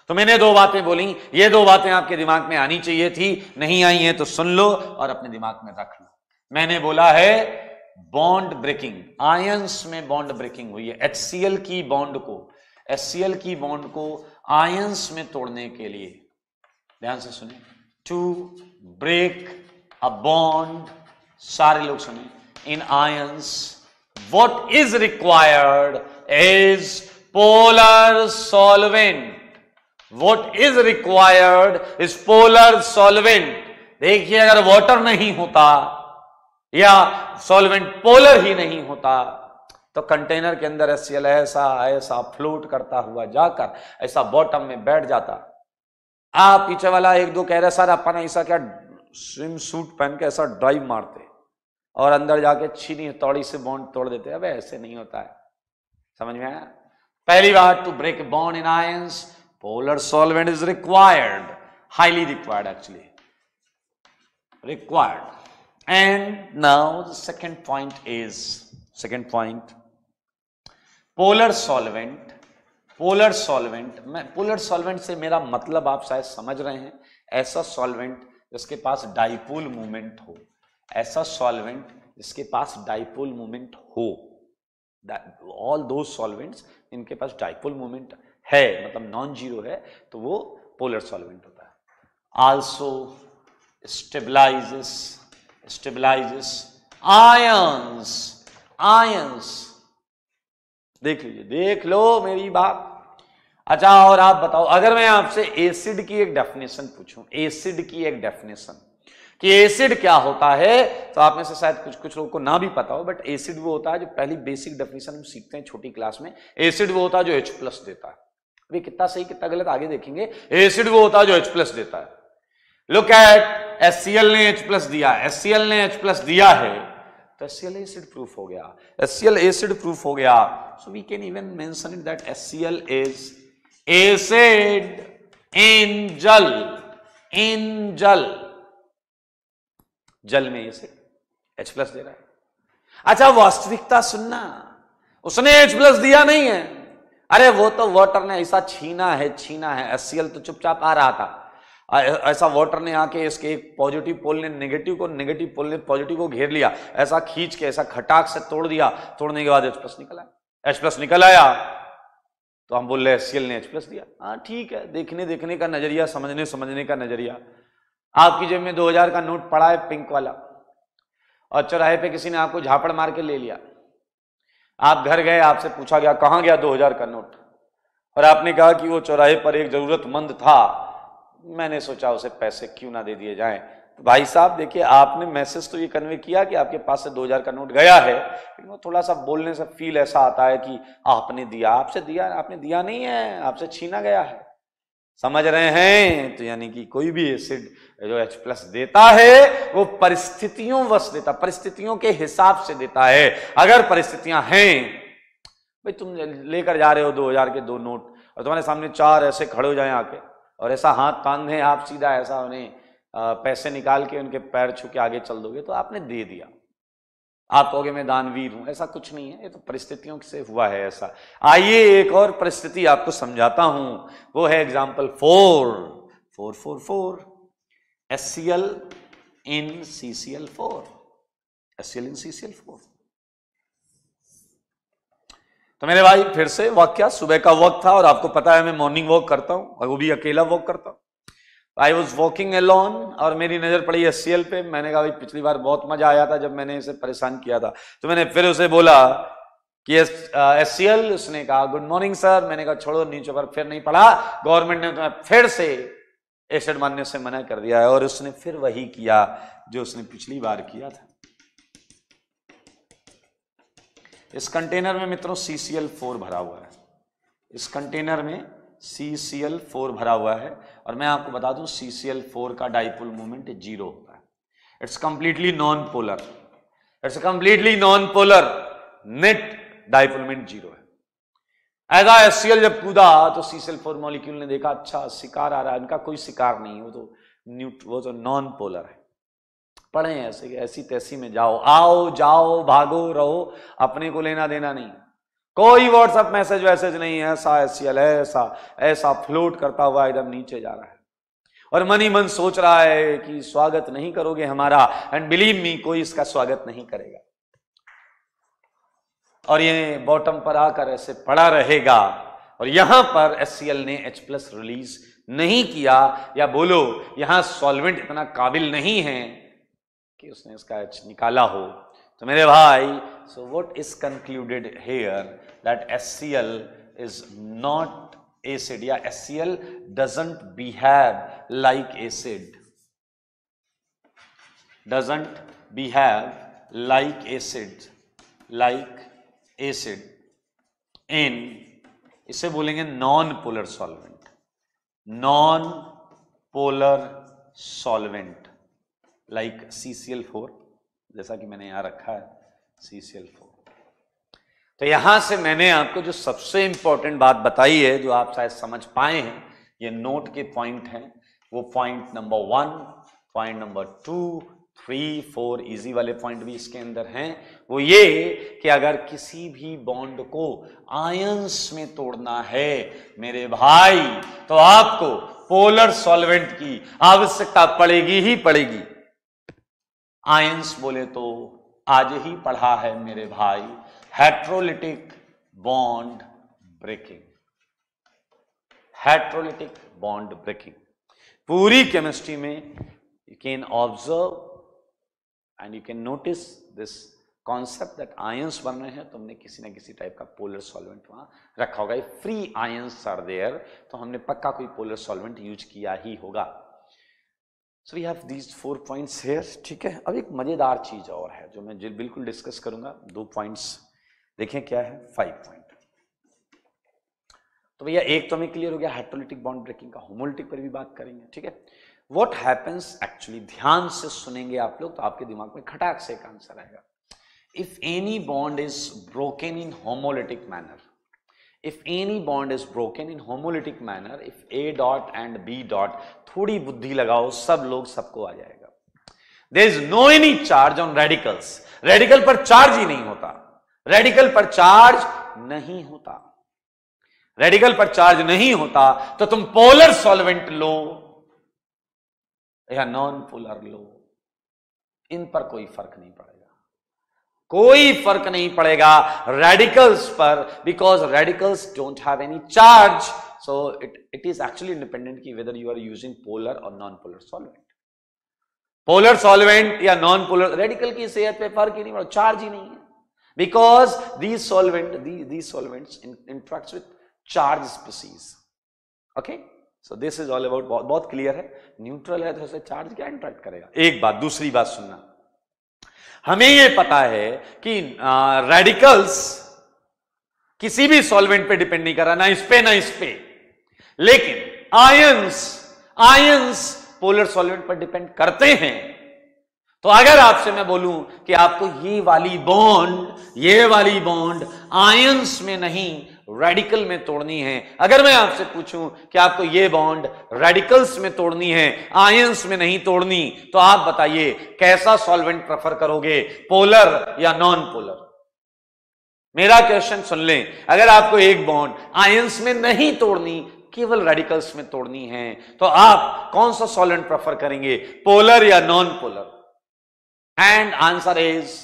तो मैंने दो बातें बोली ये दो बातें आपके दिमाग में आनी चाहिए थी नहीं आई हैं तो सुन लो और अपने दिमाग में रख लो मैंने बोला है बॉन्ड ब्रेकिंग आयंस में बॉन्ड ब्रेकिंग हुई है एच की बॉन्ड को एस की बॉन्ड को आयंस में तोड़ने के लिए ध्यान से सुने टू ब्रेक अ बॉन्ड सारे लोग सुने in ions what is required is polar solvent what is required is polar solvent देखिए अगर वॉटर नहीं होता या सॉल्वेंट पोलर ही नहीं होता तो कंटेनर के अंदर एस ऐसा ऐसा फ्लोट करता हुआ जाकर ऐसा बॉटम में बैठ जाता आ पीछे वाला एक दो कह रहे सर अपन ऐसा क्या स्विम सूट पहन के ऐसा ड्राइव मारते और अंदर जाके छीनी तौड़ी से बॉन्ड तोड़ देते अबे ऐसे नहीं होता है समझ में आया पहली बार to break bond in ions polar solvent is required highly required actually required and now the second point is second point polar solvent polar solvent मैं पोलर सॉल्वेंट से मेरा मतलब आप शायद समझ रहे हैं ऐसा सॉल्वेंट जिसके पास डाइपोल मूवमेंट हो ऐसा सॉल्वेंट जिसके पास डाइपोल मूवमेंट हो ऑल दो सॉल्वेंट्स इनके पास डाइपोल मूवमेंट है मतलब नॉन जीरो है तो वो पोलर सॉल्वेंट होता है also stabilizes stabilizes ions ions देख लीजिए देख लो मेरी बात अच्छा और आप बताओ अगर मैं आपसे एसिड की एक डेफिनेशन पूछूं एसिड की एक डेफिनेशन कि एसिड क्या होता है तो आप में से शायद कुछ कुछ लोगों को ना भी पता हो बट एसिड वो होता है जो पहली बेसिक डेफिनेशन हम सीखते हैं छोटी क्लास में एसिड वो होता है जो H प्लस देता है अभी कितना सही कितना गलत आगे देखेंगे एसिड वो होता है जो एच प्लस देता है लुक एट एस ने एच प्लस दिया एस ने एच प्लस दिया है तो एस एसिड प्रूफ हो गया एस एसिड प्रूफ हो गया so we can even mention it that S is acid in जल इन जल जल में एसिड एच प्लस दे रहा है अच्छा वास्तविकता सुनना उसने एच प्लस दिया नहीं है अरे वो तो वोटर ने ऐसा छीना है छीना है एस तो चुपचाप आ रहा था ऐसा वोटर ने आके इसके एक पॉजिटिव पोल ने नेगेटिव को नेगेटिव पोल ने पॉजिटिव को घेर लिया ऐसा खींच के ऐसा खटाक से तोड़ दिया तोड़ने के बाद एच प्लस निकल आया एच प्लस निकल आया तो हम बोल रहे एस ने एच प्लस दिया हाँ ठीक है देखने देखने का नजरिया समझने समझने का नजरिया आपकी जेब में दो का नोट पड़ा है पिंक वाला और चौराहे पे किसी ने आपको झापड़ मार के ले लिया आप घर गए आपसे पूछा गया कहाँ गया दो हजार का नोट और आपने कहा कि वो चौराहे पर एक ज़रूरतमंद था मैंने सोचा उसे पैसे क्यों ना दे दिए जाए तो भाई साहब देखिए आपने मैसेज तो ये कन्वे किया कि आपके पास से 2000 का नोट गया है लेकिन वो थोड़ा सा बोलने से फील ऐसा आता है कि आपने दिया आपसे दिया आपने दिया नहीं है आपसे छीना गया है समझ रहे हैं तो यानी कि कोई भी एसिड जो H प्लस देता है वो परिस्थितियों वश देता परिस्थितियों के हिसाब से देता है अगर परिस्थितियां हैं भाई तुम लेकर जा रहे हो दो हजार के दो नोट और तुम्हारे सामने चार ऐसे खड़े हो जाए आके और ऐसा हाथ बांधे आप सीधा ऐसा उन्हें पैसे निकाल के उनके पैर छू के आगे चल दोगे तो आपने दे दिया आप कहोगे मैं दानवीर हूं ऐसा कुछ नहीं है ये तो परिस्थितियों से हुआ है ऐसा आइए एक और परिस्थिति आपको समझाता हूं वो है example four four four four S C L in C C L four S C L in C C L four तो मेरे भाई फिर से वाक्य सुबह का वक्त था और आपको पता है मैं मॉर्निंग वॉक करता हूं और वो भी अकेला वॉक करता हूं I was walking alone और मेरी नज़र पड़ी एस सी एल पे मैंने कहा भाई पिछली बार बहुत मज़ा आया था जब मैंने इसे परेशान किया था तो मैंने फिर उसे बोला कि एस सी एल उसने कहा गुड मॉर्निंग सर मैंने कहा छोड़ो नीचे पर फिर नहीं पढ़ा गवर्नमेंट ने तुम्हें फिर से एसेड मानने से मना कर दिया है और उसने फिर वही किया जो उसने पिछली बार किया था इस कंटेनर में मित्रों सी सी एल फोर भरा हुआ है इस कंटेनर में सी सी एल फोर भरा हुआ है और मैं आपको बता दूं सी सी एल फोर का डाइपोल मोमेंट जीरो होता है it's completely non polar it's completely non polar net dipole moment zero है ऐसा एस सी एल जब कूदा तो C C L four molecule ने देखा अच्छा शिकार आ रहा है इनका कोई शिकार नहीं वो तो न्यूट वो तो नॉन पोलर है पढ़े ऐसे ऐसी तैसी में जाओ आओ जाओ भागो रहो अपने को लेना देना नहीं कोई व्हाट्सएप मैसेज वैसेज नहीं है ऐसा एस है ऐसा ऐसा फ्लोट करता हुआ एकदम नीचे जा रहा है और मन ही मन सोच रहा है कि स्वागत नहीं करोगे हमारा एंड बिलीव मी कोई इसका स्वागत नहीं करेगा और ये बॉटम पर आकर ऐसे पड़ा रहेगा और यहां पर एस ने एच प्लस रिलीज नहीं किया या बोलो यहां सॉल्वेंट इतना काबिल नहीं है कि उसने इसका एच निकाला हो तो मेरे भाई so what is concluded here that SCl is not acid. Yeah, SCl doesn't behave like acid. Doesn't behave like acid. Like acid. In इसे बोलेंगे non polar solvent non polar solvent like C C L four जैसा कि मैंने यहां रखा है सी C L तो यहां से मैंने आपको जो सबसे इंपॉर्टेंट बात बताई है जो आप शायद समझ पाए हैं ये नोट के पॉइंट हैं वो point number one point number two three four easy वाले पॉइंट भी इसके अंदर हैं वो ये कि अगर किसी भी बॉन्ड को आयंस में तोड़ना है मेरे भाई तो आपको पोलर सॉल्वेंट की आवश्यकता पड़ेगी ही पड़ेगी आयंस बोले तो आज ही पढ़ा है मेरे भाई heterolytic bond breaking heterolytic bond breaking पूरी केमिस्ट्री में you can observe and you can notice this concept that ions बन रहे हैं तुमने किसी ना किसी टाइप का पोलर सॉल्वेंट वहां रखा होगा फ्री आयंस आर देयर तो हमने पक्का कोई पोलर सॉल्वेंट यूज किया ही होगा so we have these four points here ठीक है अब एक मज़ेदार चीज़ और है जो मैं बिल्कुल डिस्कस करूंगा दो पॉइंट्स देखें क्या है फाइव पॉइंट तो भैया एक तो हमें क्लियर हो गया हाइड्रोलिटिक बॉन्ड ब्रेकिंग का होमोलिटिक पर भी बात करेंगे ठीक है वॉट हैपन्स एक्चुअली ध्यान से सुनेंगे आप लोग तो आपके दिमाग में खटाक से एक आंसर आएगा if any bond is broken in homolytic manner if any bond is broken in homolytic manner if a dot and b dot थोड़ी बुद्धि लगाओ सब लोग सबको आ जाएगा there is no any charge on radicals radical पर चार्ज ही नहीं होता रेडिकल पर चार्ज नहीं होता रेडिकल पर चार्ज नहीं होता तो तुम पोलर सॉल्वेंट लो या नॉन पोलर लो इन पर कोई फर्क नहीं पड़ेगा कोई फर्क नहीं पड़ेगा रेडिकल्स पर because radicals don't have any charge so it it is actually independent की whether you are using polar और non polar solvent polar solvent या नॉन पोलर रेडिकल की सेहत पे फर्क ही नहीं पड़ा चार्ज ही नहीं है because these solvent these, these solvents in, interacts with charge species okay so this is all about बहुत क्लियर है न्यूट्रल है तो उसे चार्ज क्या इंट्रैक्ट करेगा एक बात दूसरी बात सुनना हमें यह पता है कि रेडिकल्स किसी भी सॉल्वेंट पे डिपेंड नहीं कर रहा ना इस पे ना इस पे लेकिन आयंस आयंस पोलर सॉल्वेंट पर डिपेंड करते हैं तो अगर आपसे मैं बोलूं कि आपको ये वाली बॉन्ड ये वाली बॉन्ड आयंस में नहीं रेडिकल में तोड़नी है अगर मैं आपसे पूछूं कि आपको ये बॉन्ड रेडिकल्स में तोड़नी है आयंस में नहीं तोड़नी तो आप बताइए कैसा सॉल्वेंट प्रेफर करोगे पोलर या नॉन पोलर मेरा क्वेश्चन सुन लें अगर आपको एक बॉन्ड आयंस में नहीं तोड़नी केवल रेडिकल्स में तोड़नी है तो आप कौन सा सॉल्वेंट प्रेफर करेंगे पोलर या non polar and answer is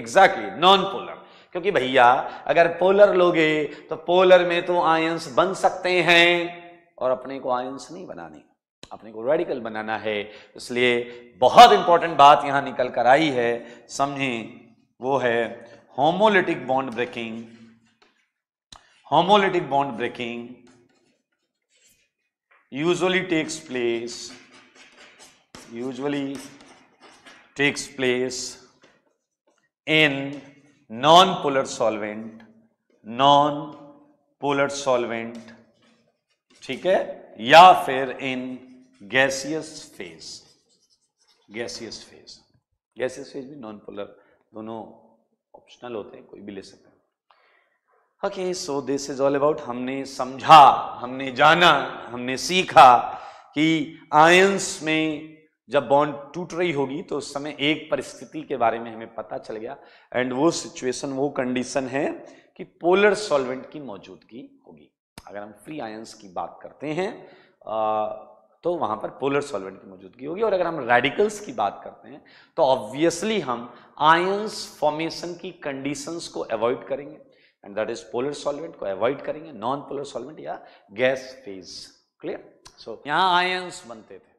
exactly non polar क्योंकि भैया अगर पोलर लोगे तो पोलर में तो आयंस बन सकते हैं और अपने को आयंस नहीं बनाने अपने को रेडिकल बनाना है इसलिए बहुत इंपॉर्टेंट बात यहां निकल कर आई है समझे वो है homolytic bond breaking homolytic bond breaking usually takes place usually takes place in non polar solvent non polar solvent ठीक है या फिर in gaseous phase gaseous phase gaseous phase भी नॉन पोलर दोनों ऑप्शनल होते हैं कोई भी ले सकते हैं okay so this is all about हमने समझा हमने जाना हमने सीखा कि आयंस में जब बॉन्ड टूट रही होगी तो उस समय एक परिस्थिति के बारे में हमें पता चल गया एंड वो सिचुएशन वो कंडीशन है कि पोलर सॉल्वेंट की मौजूदगी होगी अगर हम फ्री आयंस की बात करते हैं आ, तो वहां पर पोलर सॉल्वेंट की मौजूदगी होगी और अगर हम रेडिकल्स की बात करते हैं तो ऑब्वियसली हम आयंस फॉर्मेशन की कंडीशंस को अवॉइड करेंगे and that is polar solvent को अवॉइड करेंगे नॉन पोलर सॉल्वेंट या गैस फेज क्लियर सो यहाँ आयंस बनते थे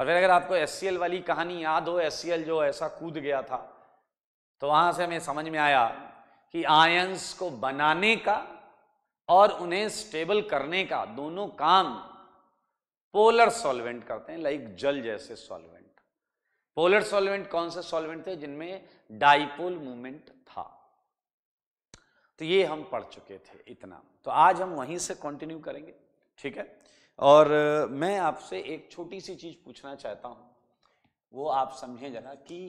और फिर अगर आपको एस वाली कहानी याद हो एस जो ऐसा कूद गया था तो वहां से हमें समझ में आया कि आयंस को बनाने का और उन्हें स्टेबल करने का दोनों काम पोलर सॉल्वेंट करते हैं लाइक जल जैसे सॉल्वेंट पोलर सॉल्वेंट कौन से सॉल्वेंट थे जिनमें डाइपोल मूवमेंट था तो ये हम पढ़ चुके थे इतना तो आज हम वहीं से कंटिन्यू करेंगे ठीक है और मैं आपसे एक छोटी सी चीज़ पूछना चाहता हूं वो आप समझें जरा कि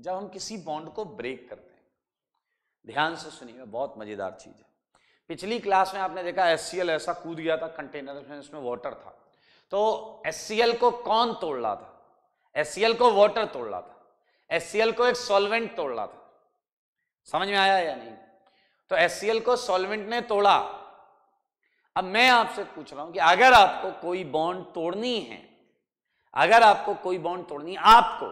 जब हम किसी बॉन्ड को ब्रेक करते हैं ध्यान से सुनिए बहुत मज़ेदार चीज़ है पिछली क्लास में आपने देखा एस ऐसा कूद गया था कंटेनर में उसमें वाटर था तो एस को कौन तोड़ रहा था एस को वाटर तोड़ रहा था एस को एक सॉल्वेंट तोड़ रहा था समझ में आया या नहीं तो एस को सॉल्वेंट ने तोड़ा अब मैं आपसे पूछ रहा हूं कि अगर आपको कोई बॉन्ड तोड़नी है अगर आपको कोई बॉन्ड तोड़नी है आपको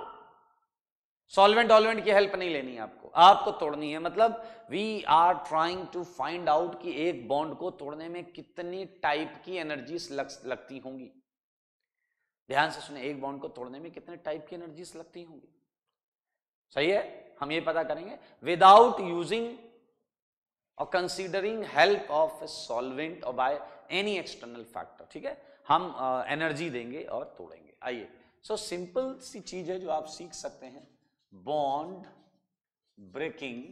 सॉल्वेंट ऑलवेंट की हेल्प नहीं लेनी आपको आपको तोड़नी है मतलब we are trying to find out कि एक बॉन्ड को तोड़ने में कितनी टाइप की एनर्जी लग, लगती होंगी ध्यान से सुने एक बॉन्ड को तोड़ने में कितने टाइप की एनर्जीज लगती होंगी सही है हम ये पता करेंगे विदाउट यूजिंग और considering help of a solvent और बाय एनी एक्सटर्नल फैक्टर ठीक है हम एनर्जी uh, देंगे और तोड़ेंगे आइए सो सिंपल सी चीज है जो आप सीख सकते हैं बॉन्ड ब्रेकिंग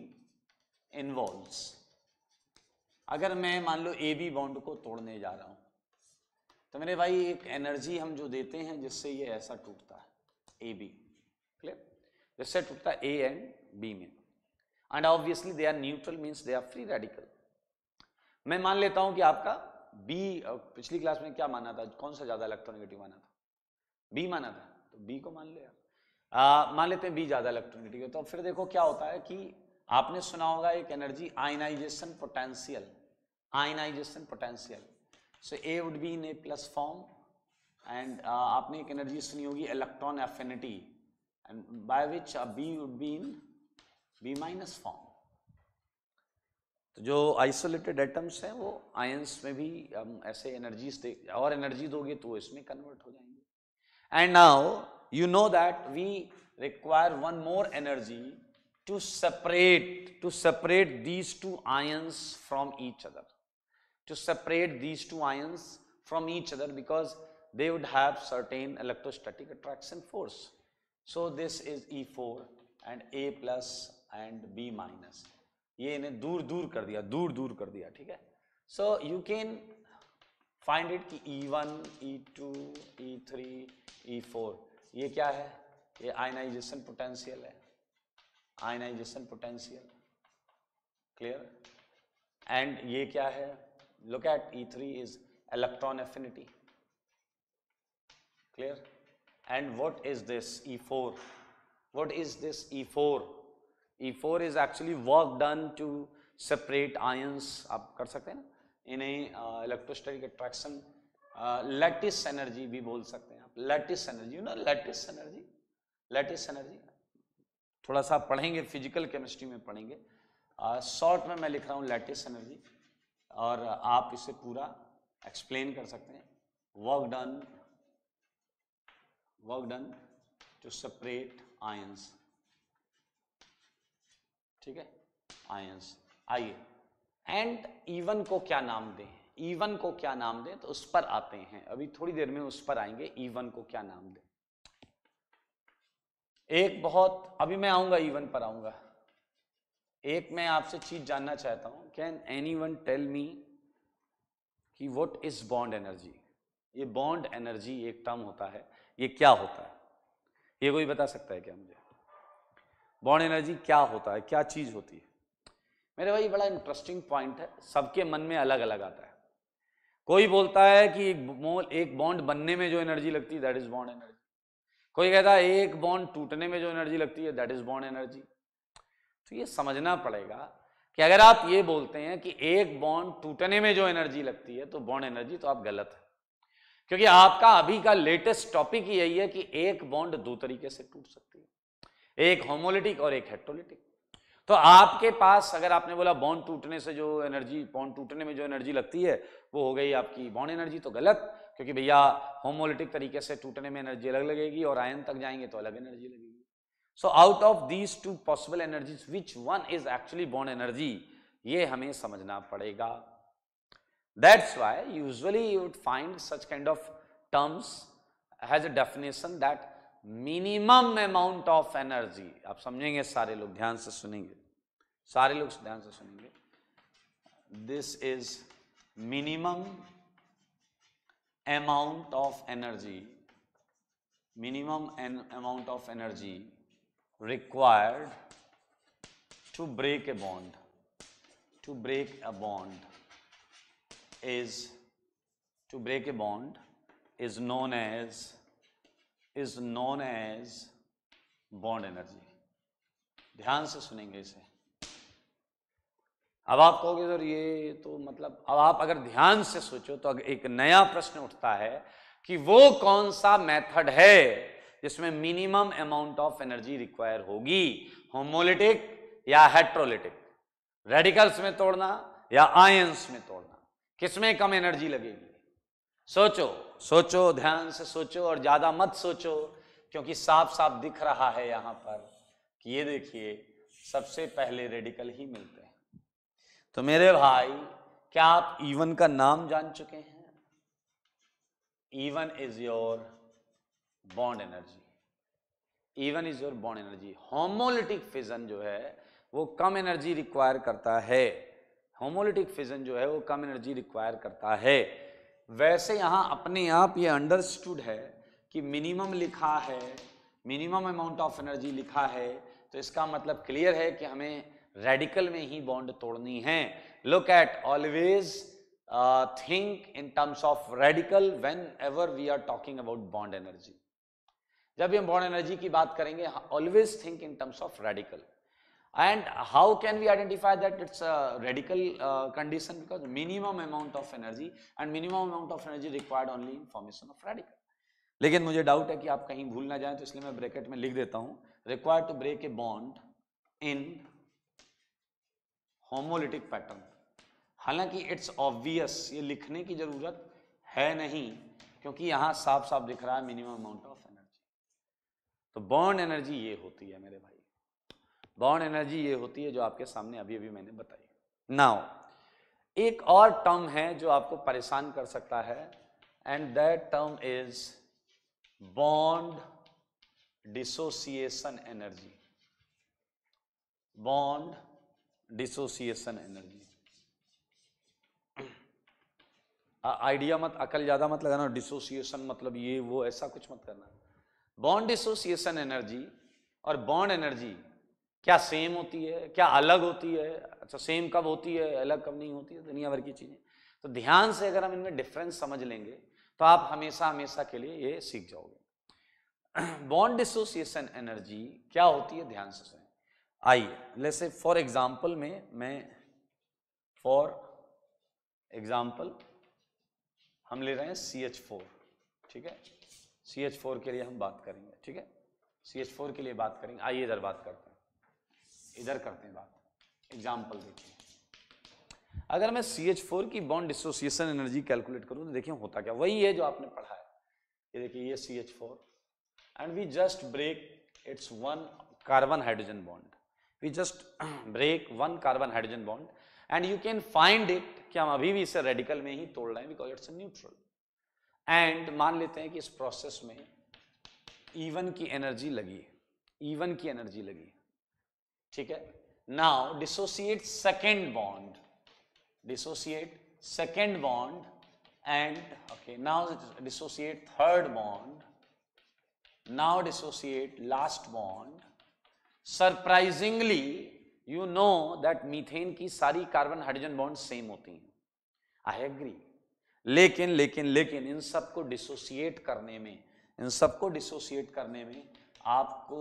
इनवॉल्व अगर मैं मान लो ए बी बॉन्ड को तोड़ने जा रहा हूं तो मेरे भाई एक एनर्जी हम जो देते हैं जिससे ये ऐसा टूटता है ए बी क्लियर जिससे टूटता है ए एंड बी में and obviously they are neutral means they are free radical मैं मान लेता हूं कि आपका बी पिछली क्लास में क्या माना था कौन सा ज्यादा इलेक्ट्रोनिगेटिव माना था बी माना था तो बी को मान लिया मान लेते हैं बी ज्यादा इलेक्ट्रोनिगेटिव तो फिर देखो क्या होता है कि आपने सुना होगा एक energy ionization potential ionization potential so A would be in A plus form and आपने एक एनर्जी सुनी होगी electron affinity and by which B would be in V minus form तो जो आइसोलेटेड एटम्स हैं वो आयंस में भी हम ऐसे एनर्जी और एनर्जी दोगे तो इसमें कन्वर्ट हो जाएंगे and now you know that we require one more energy to separate to separate these two ions from each other to separate these two ions from each other because they would have certain electrostatic attraction force so this is E and A plus and B minus ये इन्हें दूर दूर कर दिया दूर दूर कर दिया ठीक है so you can find it कि E one E two E three E four ये क्या है ये आयनाइजेशन पोटेंशियल है आयनाइजेशन पोटेंशियल क्लियर एंड ये क्या है look at E three is electron affinity clear and what is this E four what is this E four E4 is actually work done to separate ions आप कर सकते हैं ना इन्हें electrostatic attraction lattice energy भी बोल सकते हैं आप लेटिस एनर्जी ना लेटिस एनर्जी लेटिस एनर्जी थोड़ा सा पढ़ेंगे फिजिकल केमिस्ट्री में पढ़ेंगे शॉर्ट में मैं लिख रहा हूँ लेटिस एनर्जी और आप इसे पूरा एक्सप्लेन कर सकते हैं work done work done to separate ions ठीक है आयंस आइए एंड ईवन को क्या नाम दें इवन को क्या नाम दें तो उस पर आते हैं अभी थोड़ी देर में उस पर आएंगे ईवन को क्या नाम दें एक बहुत अभी मैं आऊंगा इवन पर आऊंगा एक मैं आपसे चीज जानना चाहता हूं can anyone tell me कि वट इज बॉन्ड एनर्जी ये बॉन्ड एनर्जी एक टर्म होता है ये क्या होता है ये कोई बता सकता है क्या मुझे बॉन्ड एनर्जी क्या होता है क्या चीज़ होती है मेरे भाई बड़ा इंटरेस्टिंग पॉइंट है सबके मन में अलग अलग आता है कोई बोलता है कि एक मोल एक बॉन्ड बनने में जो एनर्जी लगती है दैट इज बॉन्ड एनर्जी कोई कहता है एक बॉन्ड टूटने में जो एनर्जी लगती है दैट इज बॉन्ड एनर्जी तो ये समझना पड़ेगा कि अगर आप ये बोलते हैं कि एक बॉन्ड टूटने में जो एनर्जी लगती है तो बॉन्ड एनर्जी तो आप गलत है क्योंकि आपका अभी का लेटेस्ट टॉपिक यही है कि एक बॉन्ड दो तरीके से टूट सकती है एक होमोलिटिक और एक हेट्रोलिटिक तो आपके पास अगर आपने बोला बॉन्ड टूटने से जो एनर्जी बॉन्ड टूटने में जो एनर्जी लगती है वो हो गई आपकी बॉन्ड एनर्जी तो गलत क्योंकि भैया होमोलिटिक तरीके से टूटने में एनर्जी अलग लगेगी और आयन तक जाएंगे तो अलग एनर्जी लगेगी so out of these two possible energies which one is actually bond energy ये हमें समझना पड़ेगा that's why usually you would find such kind of terms has a definition that minimum amount of energy आप समझेंगे सारे लोग ध्यान से सुनेंगे सारे लोग ध्यान से सुनेंगे this is minimum amount of energy minimum amount of energy required to break a bond to break a bond is to break a bond is known as is known as bond energy ध्यान से सुनेंगे इसे अब आप कहोगे sir ये तो मतलब अब आप अगर ध्यान से सोचो तो एक नया प्रश्न उठता है कि वो कौन सा मेथड है जिसमें minimum amount of energy require होगी होमोलिटिक या हेट्रोलिटिक रेडिकल्स में तोड़ना या आयंस में तोड़ना किसमें कम एनर्जी लगेगी सोचो सोचो ध्यान से सोचो और ज्यादा मत सोचो क्योंकि साफ साफ दिख रहा है यहां पर कि ये देखिए सबसे पहले रेडिकल ही मिलते हैं तो मेरे भाई क्या आप इवन e का नाम जान चुके हैं even is your bond energy even is your bond energy homolytic fission जो है वो कम एनर्जी रिक्वायर करता है होमोलिटिक फिजन जो है वो कम एनर्जी रिक्वायर करता है वैसे यहाँ अपने आप ये अंडरस्टूड है कि मिनिमम लिखा है मिनिमम अमाउंट ऑफ एनर्जी लिखा है तो इसका मतलब क्लियर है कि हमें रेडिकल में ही बॉन्ड तोड़नी है look at always think in terms of radical whenever we are talking about bond energy जब भी हम बॉन्ड एनर्जी की बात करेंगे always think in terms of radical And how can we identify that it's a radical uh, condition because minimum amount of energy and minimum amount of energy required only in formation of radical. लेकिन मुझे doubt है कि आप कहीं भूल ना जाए तो इसलिए मैं ब्रैकेट में लिख देता हूं required to break a bond in homolytic pattern हालांकि इट्स ऑब्वियस ये लिखने की जरूरत है नहीं क्योंकि यहां saaf साफ दिख रहा है मिनिमम अमाउंट ऑफ एनर्जी तो bond energy ye hoti hai mere bhai bond energy ये होती है जो आपके सामने अभी अभी मैंने बताई नाउ एक और टर्म है जो आपको परेशान कर सकता है and that term is bond dissociation energy bond dissociation energy idea मत अकल ज्यादा मत लगाना डिसोसिएशन मतलब ये वो ऐसा कुछ मत करना बॉन्ड डिसोसिएशन एनर्जी और बॉन्ड एनर्जी क्या सेम होती है क्या अलग होती है अच्छा सेम कब होती है अलग कब नहीं होती है दुनिया भर की चीज़ें तो ध्यान से अगर हम इनमें डिफरेंस समझ लेंगे तो आप हमेशा हमेशा के लिए ये सीख जाओगे बॉन्ड डिसोसिएशन एनर्जी क्या होती है ध्यान से आइए जैसे फॉर एग्जाम्पल में मैं फॉर एग्जाम्पल हम ले रहे हैं सी एच फोर ठीक है सी एच फोर के लिए हम बात करेंगे ठीक है सी एच फोर के लिए बात करेंगे आइए इधर बात करते हैं इधर करते हैं बात एग्जाम्पल देखिए अगर मैं सी एच फोर की बॉन्ड डिसोसिएशन एनर्जी कैलकुलेट करूं तो देखिए होता क्या वही है जो आपने पढ़ा है ये देखिए ये C H four and we just break its one carbon hydrogen bond we just break one carbon hydrogen bond and you can find it कि हम अभी भी इसे रेडिकल में ही तोड़ रहे हैं बिकॉज इट्स न्यूट्रल एंड मान लेते हैं कि इस प्रोसेस में ईवन की एनर्जी लगी है ईवन की एनर्जी लगी ठीक है now dissociate second bond dissociate second bond and okay now dissociate third bond now dissociate last bond surprisingly you know that methane की सारी कार्बन हाइड्रोजन बॉन्ड सेम होती हैं आई एग्री लेकिन लेकिन लेकिन इन सबको डिसोसिएट करने में इन सबको डिसोसिएट करने में आपको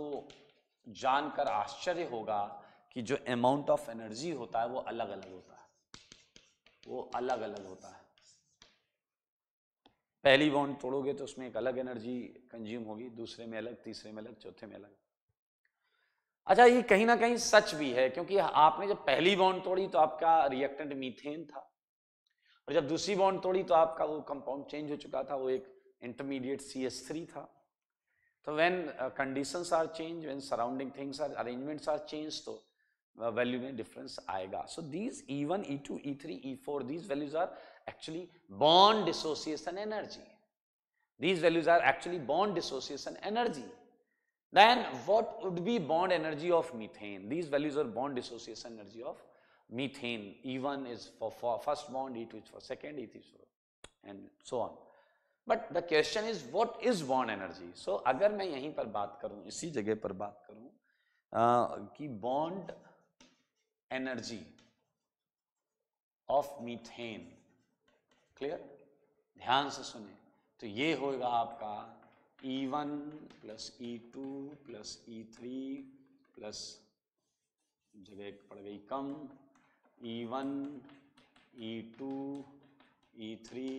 जानकर आश्चर्य होगा कि जो अमाउंट ऑफ एनर्जी होता है वो अलग अलग होता है वो अलग अलग होता है पहली बॉन्ड तोड़ोगे तो उसमें एक अलग एनर्जी कंज्यूम होगी दूसरे में अलग तीसरे में अलग चौथे में अलग अच्छा ये कहीं ना कहीं सच भी है क्योंकि आपने जब पहली बॉन्ड तोड़ी तो आपका रिएक्टेंट मीथेन था और जब दूसरी बॉन्ड तोड़ी तो आपका वो कंपाउंड चेंज हो चुका था वो एक इंटरमीडिएट सी एस थ्री था So, when uh, conditions are changed, when surrounding things are arrangements are changed, so uh, value में difference आएगा. So, these E1, E2, E3, E4, these values are actually bond dissociation energy. These values are actually bond dissociation energy. Then what would be bond energy of methane? These values are bond dissociation energy of methane. E1 is for, for first bond, E2 is for second, E3 is for and so on. But the question is what is bond energy so अगर मैं यहीं पर बात करूं इसी जगह पर बात करूं कि bond energy of methane clear ध्यान से सुने तो ये होगा आपका E1 one plus E two plus E three plus जगह पड़ गई कम E1 E2 E3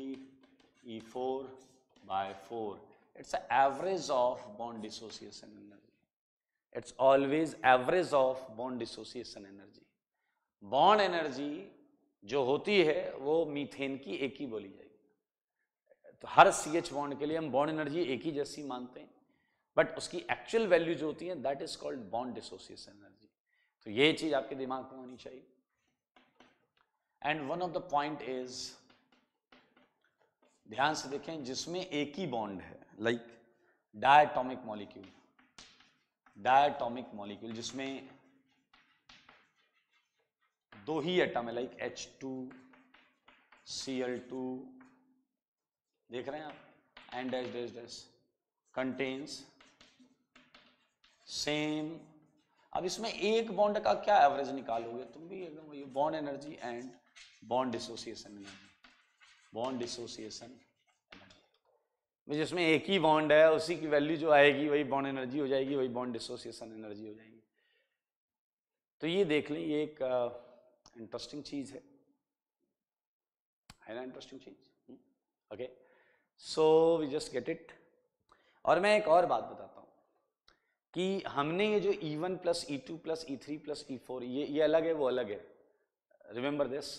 E4 by 4. It's an average of bond dissociation energy. It's always average of bond dissociation energy. Bond energy जो होती है वो मीथेन की एक ही बोली जाएगी तो हर सी एच बॉन्ड के लिए हम बॉन्ड एनर्जी एक ही जैसी मानते हैं बट उसकी एक्चुअल वैल्यू जो होती है that is called bond dissociation energy तो ये चीज आपके दिमाग में होनी चाहिए and one of the point is ध्यान से देखें जिसमें एक ही बॉन्ड है like diatomic molecule diatomic molecule जिसमें दो ही एटम है like H two C L two देख रहे हैं आप and dash dash dash contains same अब इसमें एक बॉन्ड का क्या एवरेज निकालोगे तुम भी एकदम bond energy and bond association energy bond dissociation जिसमें एक ही बॉन्ड है उसी की वैल्यू जो आएगी वही बॉन्ड एनर्जी हो जाएगी वही बॉन्ड डिसोसिएशन एनर्जी हो जाएगी तो ये देख लें ये एक इंटरेस्टिंग uh, चीज है है ना इंटरेस्टिंग चीज okay so we just get it और मैं एक और बात बताता हूँ कि हमने ये जो E1 one plus E two plus E three plus E four ये ये अलग है वो अलग है remember this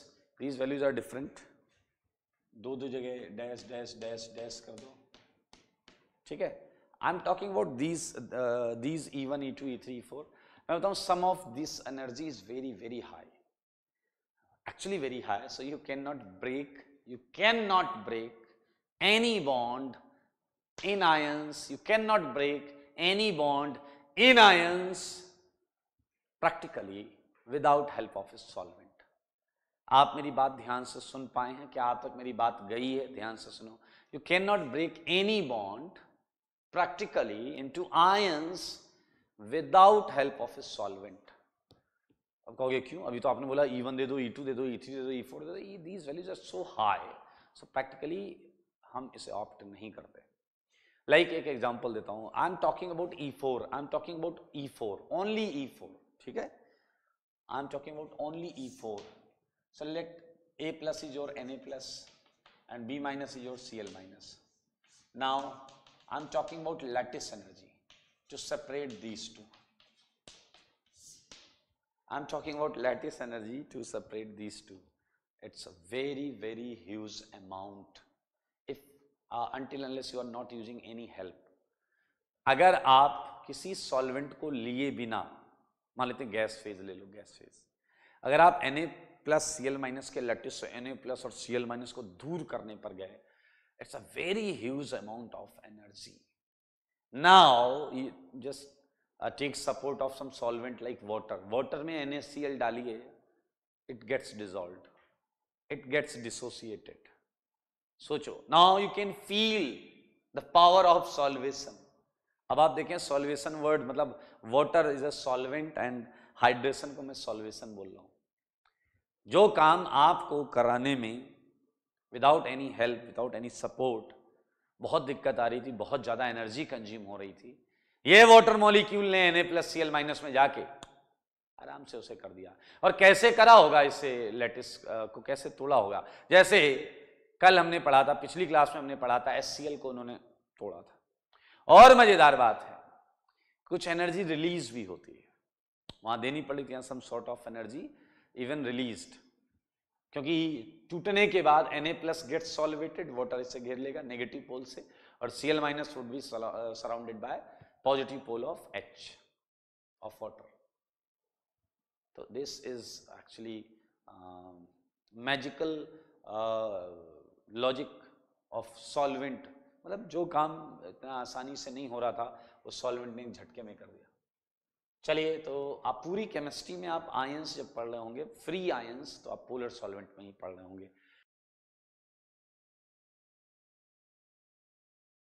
these values are different दो दो जगह डैश डैश डैश डैश कर दो ठीक है I am talking about these these E one E two E three four मैं बताऊँ some of this energy is very very high actually very high so you can not break you can not break any bond in ions you can not break any bond in ions practically without help of is solvent आप मेरी बात ध्यान से सुन पाए हैं क्या आप तक मेरी बात गई है ध्यान से सुनो you can not break any bond practically into ions without help of a solvent अब कहोगे क्यों अभी तो आपने बोला ई e वन दे दो ई e टू दे दो ई e थ्री दे दो ई फोर दे दो these values are so high so practically हम इसे ऑप्ट नहीं करते लाइक like एक एग्जाम्पल देता हूँ I am talking about E four I am talking about E four only E four ठीक है I am talking about only E four Select A plus is your Na plus and B minus is your Cl minus. Now I am talking about lattice energy to separate these two. I am talking about lattice energy to separate these two. It's a very very huge amount if uh, until unless you are not using any help. अगर आप किसी solvent को लिए बिना मान लेते हैं gas phase ले लो गैस फेज अगर आप N plus C L minus के लेटिस एन ए प्लस और सी एल माइनस को दूर करने पर गए it's a very huge amount of energy now just take support of some solvent like water water में एन एस सी एल डालिए it gets dissolve it gets dissociated सोचो now you can feel the power of solvation अब आप देखें solvation word मतलब water is a solvent and hydration को मैं solvation बोल रहा हूं जो काम आपको कराने में without any help without any support बहुत दिक्कत आ रही थी बहुत ज़्यादा एनर्जी कंज्यूम हो रही थी ये वाटर मॉलिक्यूल ने N A plus C L minus में जाके आराम से उसे कर दिया और कैसे करा होगा इसे लेटिस को कैसे तोड़ा होगा जैसे कल हमने पढ़ा था पिछली क्लास में हमने पढ़ा था एस सी एल को उन्होंने तोड़ा था और मज़ेदार बात है कुछ एनर्जी रिलीज भी होती है वहां देनी पड़ी थी some sort of energy even release क्योंकि टूटने के बाद N A plus get solvated water इसे घेर लेगा नेगेटिव पोल से और C L minus would be surrounded by positive pole of H of water तो this is actually magical logic of solvent मतलब जो काम इतना आसानी से नहीं हो रहा था वो सॉल्वेंट ने झटके में कर दिया चलिए तो आप पूरी केमिस्ट्री में आप आयंस जब पढ़ रहे होंगे फ्री आयंस तो आप पोलर सॉल्वेंट में ही पढ़ रहे होंगे